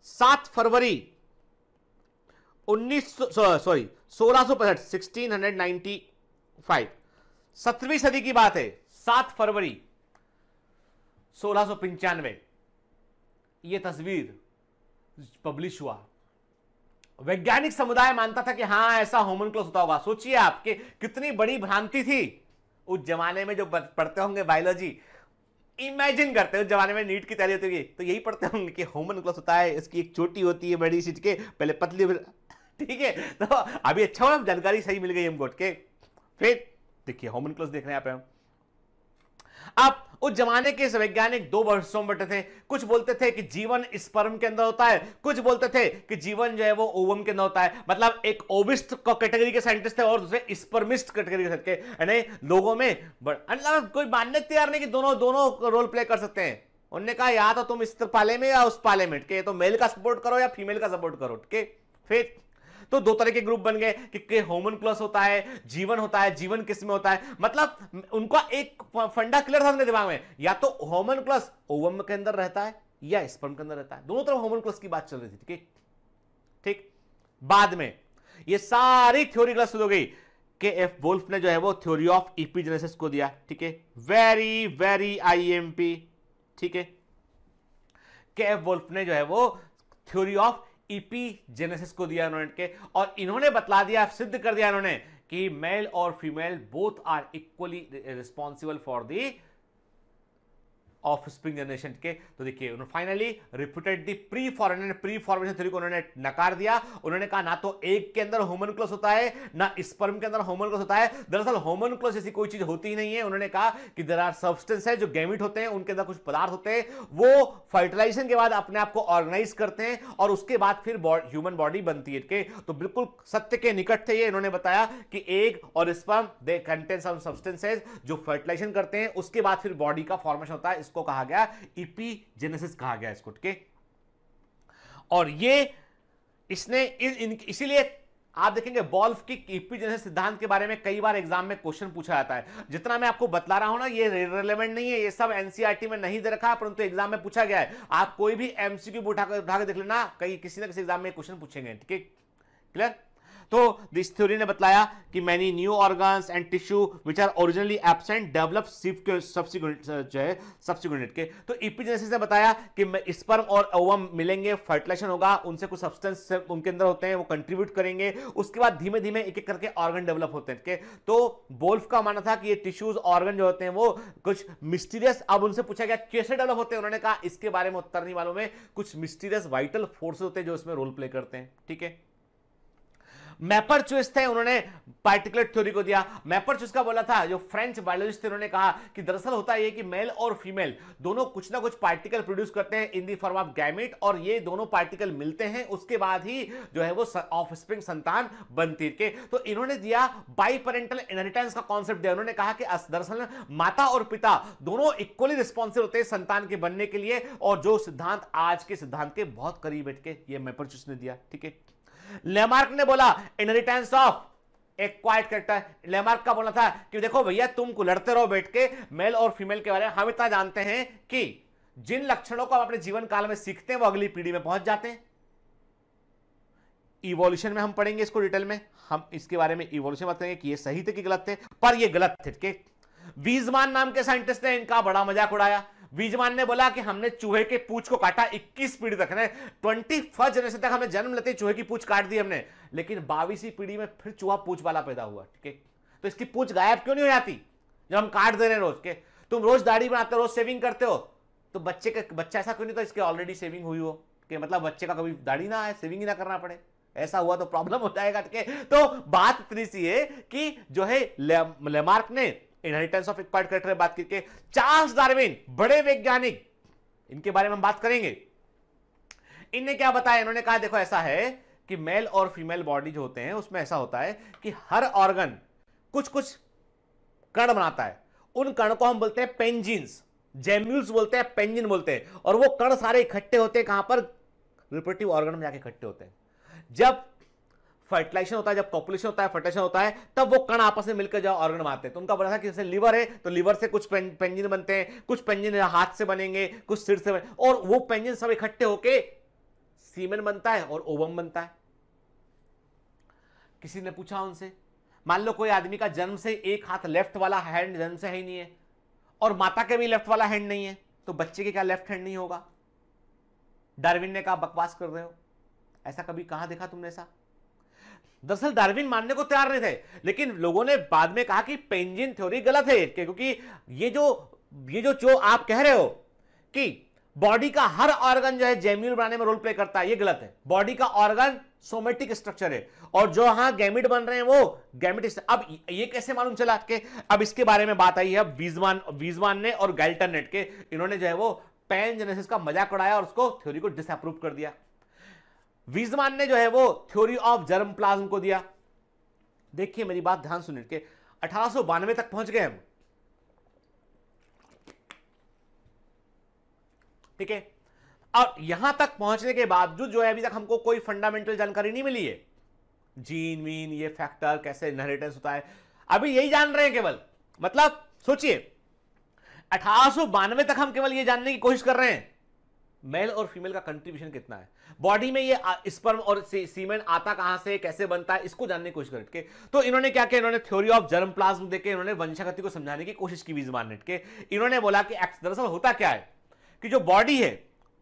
सात फरवरी उन्नीस सॉरी सोलह सौ पैंसठ सिक्सटीन हंड्रेड फाइव सदी की बात है सात फरवरी सोलह ये तस्वीर पब्लिश हुआ वैज्ञानिक समुदाय मानता था कि हाँ ऐसा होमन क्लोज होता होगा सोचिए आपके कितनी बड़ी भ्रांति थी उस जमाने में जो पढ़ते होंगे बायोलॉजी इमेजिन करते हो जमाने में नीट की तैयारी होती होगी तो यही पढ़ते होंगे कि होमन क्लोज होता है इसकी एक चोटी होती है बड़ी सीट के पहले पतली ठीक है तो अभी अच्छा हुआ जानकारी सही मिल गई हमको के फिर देखिए होमन क्लोज देख रहे हैं आप उस जमाने के वैज्ञानिक दो वर्षों में बैठे थे कुछ बोलते थे कि जीवन स्पर्म के अंदर होता है कुछ बोलते थे कि जीवन जो है वो ओवम के अंदर होता है मतलब एक ओविस्ट कैटेगरी के साइंटिस्ट थे और दूसरे स्पर्मिस्ट कैटेगरी के लोगों में मतलब कोई मान्य तैयार नहीं कि दोनों दोनों रोल प्ले कर सकते हैं उन्होंने कहा या तो तुम इस पाले में या उस पाले में ठीक है तो मेल का सपोर्ट करो या फीमेल का सपोर्ट करो ठीक है फिर तो दो तरह के ग्रुप बन गए कि होमन क्लस होता है जीवन होता है जीवन किस में होता है मतलब उनका एक फंडा क्लियर था उनके दिमाग में या तो होमन क्लस ओवम के अंदर रहता है या स्पर्म के अंदर रहता है दोनों तरफ होमन क्लस की बात चल रही थी ठीक ठीक बाद में ये सारी थ्योरी क्लस हो गई के एफ वोल्फ ने जो है वो थ्योरी ऑफ इपीजेनेसिस को दिया ठीक है वेरी वेरी आईएमपी ठीक है के एफ वोल्फ ने जो है वो थ्योरी ऑफ जेनेसिस e को दिया उन्होंने के और इन्होंने बतला दिया सिद्ध कर दिया इन्होंने कि मेल और female both are equally responsible for the offspring generation के तो देखिए उन्होंने finally refuted the pre foreign preformation theory को उन्होंने नकार दिया उन्होंने कहा ना तो एक के अंदर होमन क्लोस होता है ना स्पर्म के अंदर होमन क्लोस होता है दरअसल होमन क्लोस ऐसी कोई चीज होती ही नहीं है उन्होंने कहा कि देर आर सब्सटेंस है जो गैमिट होते हैं उनके अंदर कुछ पदार्थ होते हैं वो फर्टिलाइजेशन के बाद अपने आप को ऑर्गेनाइज करते हैं और उसके बाद फिर ह्यूमन बॉडी बनती है के तो बिल्कुल सत्य के निकट थे ये इन्होंने बताया कि एक और sperm they contain some substances जो फर्टिलाइजेशन करते हैं उसके बाद फिर बॉडी का फॉर्मेशन होता है इसको कहा गया इपीजेनेसिस कहा गया इसको ठीक और ये इसने इस, इसीलिए आप देखेंगे बॉल्फ की ईपी जैसे सिद्धांत के बारे में कई बार एग्जाम में क्वेश्चन पूछा जाता है जितना मैं आपको बतला रहा हूं ना ये रिलेवेंट नहीं है ये सब एनसीईआरटी e में नहीं दे रखा परंतु एग्जाम में पूछा गया है आप कोई भी एमसीक्यू उठाकर उठाकर देख लेना कहीं किसी ना किसी एग्जाम में क्वेश्चन पूछेंगे ठीक है क्लियर तो इस थ्योरी uh, तो ने बताया कि many new organs and tissue which are originally absent develop subsequent जो है सब्सिक्यूनिट के तो इपीजेसिस ने बताया कि स्पर्म और ओवम मिलेंगे फर्टिलाइजेशन होगा उनसे कुछ सब्सटेंस उनके अंदर होते हैं वो कंट्रीब्यूट करेंगे उसके बाद धीमे धीमे एक एक करके ऑर्गन डेवलप होते हैं तो बोल्फ का मानना था कि ये टिश्यूज ऑर्गन जो होते हैं वो कुछ मिस्टीरियस अब उनसे पूछा गया कैसे डेवलप होते हैं उन्होंने कहा इसके बारे में उत्तर नहीं मालूम है कुछ मिस्टीरियस वाइटल फोर्स होते हैं जो इसमें रोल प्ले करते हैं ठीक है मैपर चुइस थे उन्होंने पार्टिकुलर थ्योरी को दिया मैपर चुस का बोला था जो फ्रेंच बायोलॉजिस्ट थे उन्होंने कहा कि दरअसल होता है कि मेल और फीमेल दोनों कुछ ना कुछ पार्टिकल प्रोड्यूस करते हैं in the form of gamete और ये दोनों पार्टिकल मिलते हैं उसके बाद ही जो है वो ऑफ स्प्रिंग संतान बनती के तो इन्होंने दिया बाईपेरेंटल इनहेरिटेंस का कॉन्सेप्ट दिया उन्होंने कहा कि दरअसल माता और पिता दोनों इक्वली रिस्पॉन्सिबल होते हैं संतान के बनने के लिए और जो सिद्धांत आज के सिद्धांत के बहुत करीब बैठ के ये मैपर ने दिया ठीक है लेमार्क ने बोला inheritance of acquired character Lamarck का बोला था कि देखो भैया तुम लड़ते रहो बैठ के मेल और फीमेल के बारे में हम इतना जानते हैं कि जिन लक्षणों को हम अपने जीवन काल में सीखते हैं वो अगली पीढ़ी में पहुंच जाते हैं इवोल्यूशन में हम पढ़ेंगे इसको डिटेल में हम इसके बारे में इवोल्यूशन बताएंगे कि ये सही थे कि गलत थे पर ये गलत थे ठीक वीजमान नाम के साइंटिस्ट ने इनका बड़ा मजाक उड़ाया वीजमान ने बोला कि हमने चूहे के पूछ को काटा 21 पीढ़ी तक है ट्वेंटी फर्स्ट जनरेशन तक हमने जन्म लेते चूहे की पूछ काट दी हमने लेकिन बाईसवीं पीढ़ी में फिर चूहा पूछ वाला पैदा हुआ ठीक है तो इसकी पूछ गायब क्यों नहीं हो जाती जब हम काट दे रहे हैं रोज के तुम रोज दाढ़ी बनाते हो रोज सेविंग करते हो तो बच्चे का बच्चा ऐसा क्यों नहीं था इसके ऑलरेडी सेविंग हुई हो कि मतलब बच्चे का कभी दाढ़ी ना आए सेविंग ही ना करना पड़े ऐसा हुआ तो प्रॉब्लम हो जाएगा तो बात इतनी सी है कि जो है ले, लेमार्क ने इनहेरिटेंस ऑफ एक्वायर्ड करेक्टर बात करके चार्ल्स डार्विन बड़े वैज्ञानिक इनके बारे में हम बात करेंगे इनने क्या बताया इन्होंने कहा देखो ऐसा है कि मेल और फीमेल बॉडी जो होते हैं उसमें ऐसा होता है कि हर ऑर्गन कुछ कुछ कण बनाता है उन कण को हम बोलते हैं पेंजिन्स जेम्यूल्स बोलते हैं पेंजिन बोलते हैं और वो कण सारे इकट्ठे होते हैं कहां पर रिपोर्टिव ऑर्गन में जाके इकट्ठे होते हैं जब फर्टिलाइजेशन होता है जब पॉपुलेशन होता है फर्टिलाइजेशन होता है तब वो कण आपस में मिलकर जब ऑर्गन बनाते हैं तो उनका बोला था कि जैसे लीवर है तो लीवर से कुछ पेंजिन बनते हैं कुछ पेंजिन हाथ से बनेंगे कुछ सिर से बने और वो पेंजिन सब इकट्ठे होके सीमेन बनता है और ओवम बनता है किसी ने पूछा उनसे मान लो कोई आदमी का जन्म से एक हाथ लेफ्ट वाला हैंड जन्म से है ही नहीं है और माता के भी लेफ्ट वाला हैंड नहीं है तो बच्चे के क्या लेफ्ट हैंड नहीं होगा डार्विन ने कहा बकवास कर रहे हो ऐसा कभी कहा देखा तुमने ऐसा दरअसल डार्विन मानने को तैयार नहीं थे लेकिन लोगों ने बाद में कहा कि पेंजिन थ्योरी गलत है क्योंकि ये जो ये जो जो आप कह रहे हो कि बॉडी का हर ऑर्गन जो है जेम्यूल बनाने में रोल प्ले करता है ये गलत है बॉडी का ऑर्गन सोमेटिक स्ट्रक्चर है और जो हाँ गैमिट बन रहे हैं वो गैमिट अब ये कैसे मालूम चला के अब इसके बारे में बात आई है वीजमान वीजमान ने और गैल्टन के इन्होंने जो है वो पेन जेनेसिस का मजाक उड़ाया और उसको थ्योरी को डिसअप्रूव कर दिया विजमान ने जो है वो थ्योरी ऑफ जर्म प्लाज्म को दिया देखिए मेरी बात ध्यान सुन के अठारह तक पहुंच गए हम ठीक है और यहां तक पहुंचने के बावजूद जो है अभी तक हमको कोई फंडामेंटल जानकारी नहीं मिली है जीन वीन ये फैक्टर कैसे इनहेरिटेंस होता है अभी यही जान रहे हैं केवल मतलब सोचिए अठारह तक हम केवल ये जानने की कोशिश कर रहे हैं मेल और फीमेल का कंट्रीब्यूशन कितना है बॉडी में ये स्पर्म और सीमेंट आता कहां से कैसे बनता है इसको जानने की कोशिश करें तो इन्होंने क्या किया इन्होंने थ्योरी ऑफ जर्म प्लाज्म देखे इन्होंने वंशागति को समझाने की कोशिश की बीजमान नेट के इन्होंने बोला कि दरअसल होता क्या है कि जो बॉडी है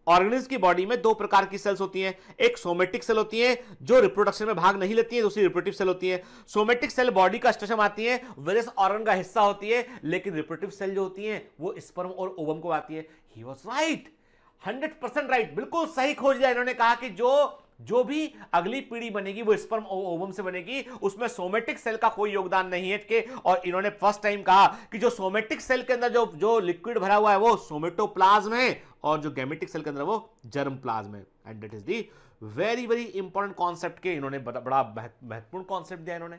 ऑर्गेनिज की बॉडी में दो प्रकार की सेल्स होती हैं एक सोमेटिक सेल होती है जो रिप्रोडक्शन में भाग नहीं लेती है दूसरी रिप्रोटिव सेल होती है सोमेटिक सेल बॉडी का स्टेशन आती है वेरियस ऑर्गन का हिस्सा होती है लेकिन रिप्रोटिव सेल जो होती है वो स्पर्म और ओवम को आती है he was right right. Hundred percent right बिल्कुल सही खोज दिया इन्होंने कहा कि जो जो भी अगली पीढ़ी बनेगी वो स्पर्म ओवम से बनेगी उसमें सोमेटिक सेल का कोई योगदान नहीं है के और इन्होंने फर्स्ट टाइम कहा कि जो सोमेटिक सेल के अंदर जो जो लिक्विड भरा हुआ है वो सोमेटोप्लाज्म है और जो गैमेटिक सेल के अंदर वो जर्म प्लाज्म है and it is the very very important concept के इन्होंने बड़ा महत्वपूर्ण कॉन्सेप्ट दिया इन्होंने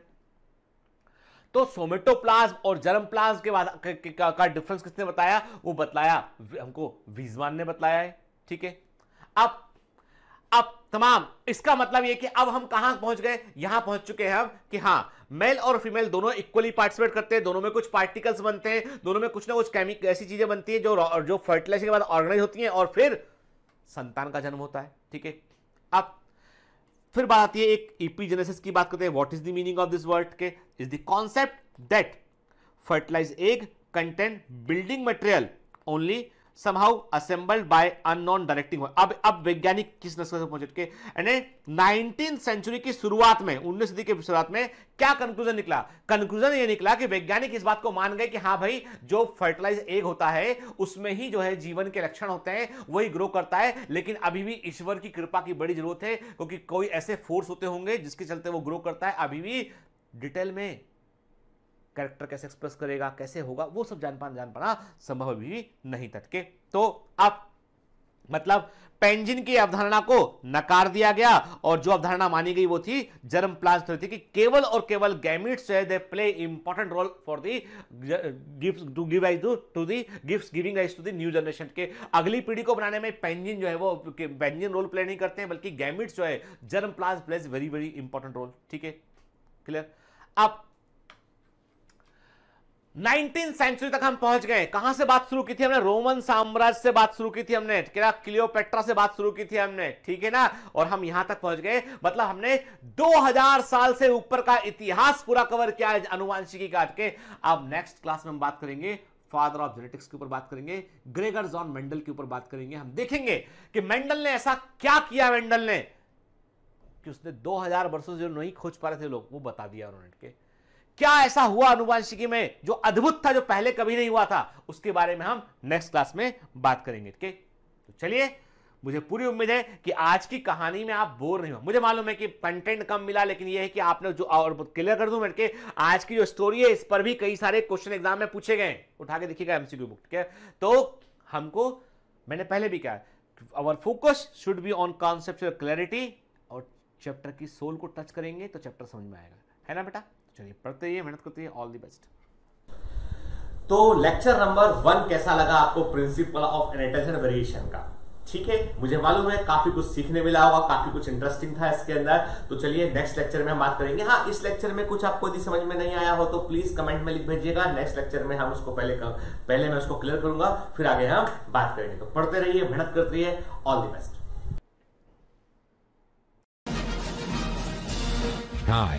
तो सोमेटोप्लाज्म और जर्म प्लाज के बाद का, का डिफरेंस किसने बताया वो बतलाया हमको विजवान ने बताया है ठीक है अब अब तमाम इसका मतलब ये कि अब हम कहां पहुंच गए यहां पहुंच चुके हैं हम कि हाँ मेल और फीमेल दोनों इक्वली पार्टिसिपेट करते हैं दोनों में कुछ पार्टिकल्स बनते हैं दोनों में कुछ ना कुछ केमिकल ऐसी चीजें बनती हैं जो जो फर्टिलाइजेशन के बाद ऑर्गेनाइज होती हैं और फिर संतान का जन्म होता है ठीक है अब फिर बात आती है एक जेनेसिस की बात करते हैं what is the meaning of this word के is the concept that fertilise egg content building material only somehow assembled by unknown directing अब अब वैज्ञानिक किस नस्ल से पहुंच चुके यानी नाइनटीन सेंचुरी की शुरुआत में उन्नीस सदी की शुरुआत में क्या कंक्लूजन निकला कंक्लूजन ये निकला कि वैज्ञानिक इस बात को मान गए कि हाँ भाई जो फर्टिलाइज एग होता है उसमें ही जो है जीवन के लक्षण होते हैं वही ग्रो करता है लेकिन अभी भी ईश्वर की कृपा की बड़ी जरूरत है क्योंकि कोई ऐसे फोर्स होते होंगे जिसके चलते वो ग्रो करता है अभी भी डिटेल में कैरेक्टर कैसे एक्सप्रेस करेगा कैसे होगा वो सब जान पाना जान पाना संभव भी नहीं तटके तो आप मतलब पेंजिन की अवधारणा को नकार दिया गया और जो अवधारणा मानी गई वो थी जर्म प्लाज थी कि केवल और केवल गैमिट्स uh, है they play important role for the gift to give rise to the gift giving rise to the new generation के अगली पीढ़ी को बनाने में पेंजिन जो है वो पेंजिन रोल प्ले नहीं करते हैं बल्कि गैमिट्स जो है germ plasm plays very very important role ठीक है क्लियर अब 19 सेंचुरी तक हम पहुंच गए कहां से बात शुरू की थी हमने रोमन साम्राज्य से बात शुरू की थी हमने क्या क्लियोपेट्रा से बात शुरू की थी हमने ठीक है ना और हम यहां तक पहुंच गए मतलब हमने 2000 साल से ऊपर का इतिहास पूरा कवर किया है अनुवांशिकी काट के अब नेक्स्ट क्लास में हम बात करेंगे फादर ऑफ जेनेटिक्स के ऊपर बात करेंगे ग्रेगर जॉन मेंडल के ऊपर बात करेंगे हम देखेंगे कि मेंडल ने ऐसा क्या किया मेंडल ने कि उसने दो हजार से जो नहीं खोज पा रहे थे लोग वो बता दिया उन्होंने क्या ऐसा हुआ अनुवांशिकी में जो अद्भुत था जो पहले कभी नहीं हुआ था उसके बारे में हम नेक्स्ट क्लास में बात करेंगे ठीक तो चलिए मुझे पूरी उम्मीद है कि आज की कहानी में आप बोर नहीं हो मुझे मालूम है कि कंटेंट कम मिला लेकिन यह है कि आपने जो और क्लियर कर दूं के आज की जो स्टोरी है इस पर भी कई सारे क्वेश्चन एग्जाम में पूछे गए उठा के देखिएगा एमसीक्यू बुक ठीक है तो हमको मैंने पहले भी कहा our focus should be on concept clarity और चैप्टर की सोल को टच करेंगे तो चैप्टर समझ में आएगा है ना बेटा चलिए पढ़ते रहिए मेहनत करते रहिए ऑल दी बेस्ट तो लेक्चर नंबर वन कैसा लगा आपको प्रिंसिपल ऑफ एनेटेशन वेरिएशन का ठीक है मुझे मालूम है काफी कुछ सीखने मिला होगा काफी कुछ इंटरेस्टिंग था इसके अंदर तो चलिए नेक्स्ट लेक्चर में हम बात करेंगे हाँ इस लेक्चर में कुछ आपको यदि समझ में नहीं आया हो तो प्लीज कमेंट में लिख भेजिएगा नेक्स्ट लेक्चर में हम उसको पहले कर, पहले मैं उसको क्लियर करूंगा फिर आगे हम बात करेंगे तो पढ़ते रहिए मेहनत करते रहिए all the best Hi,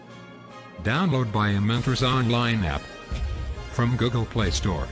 Download by Mentors Online app from Google Play Store.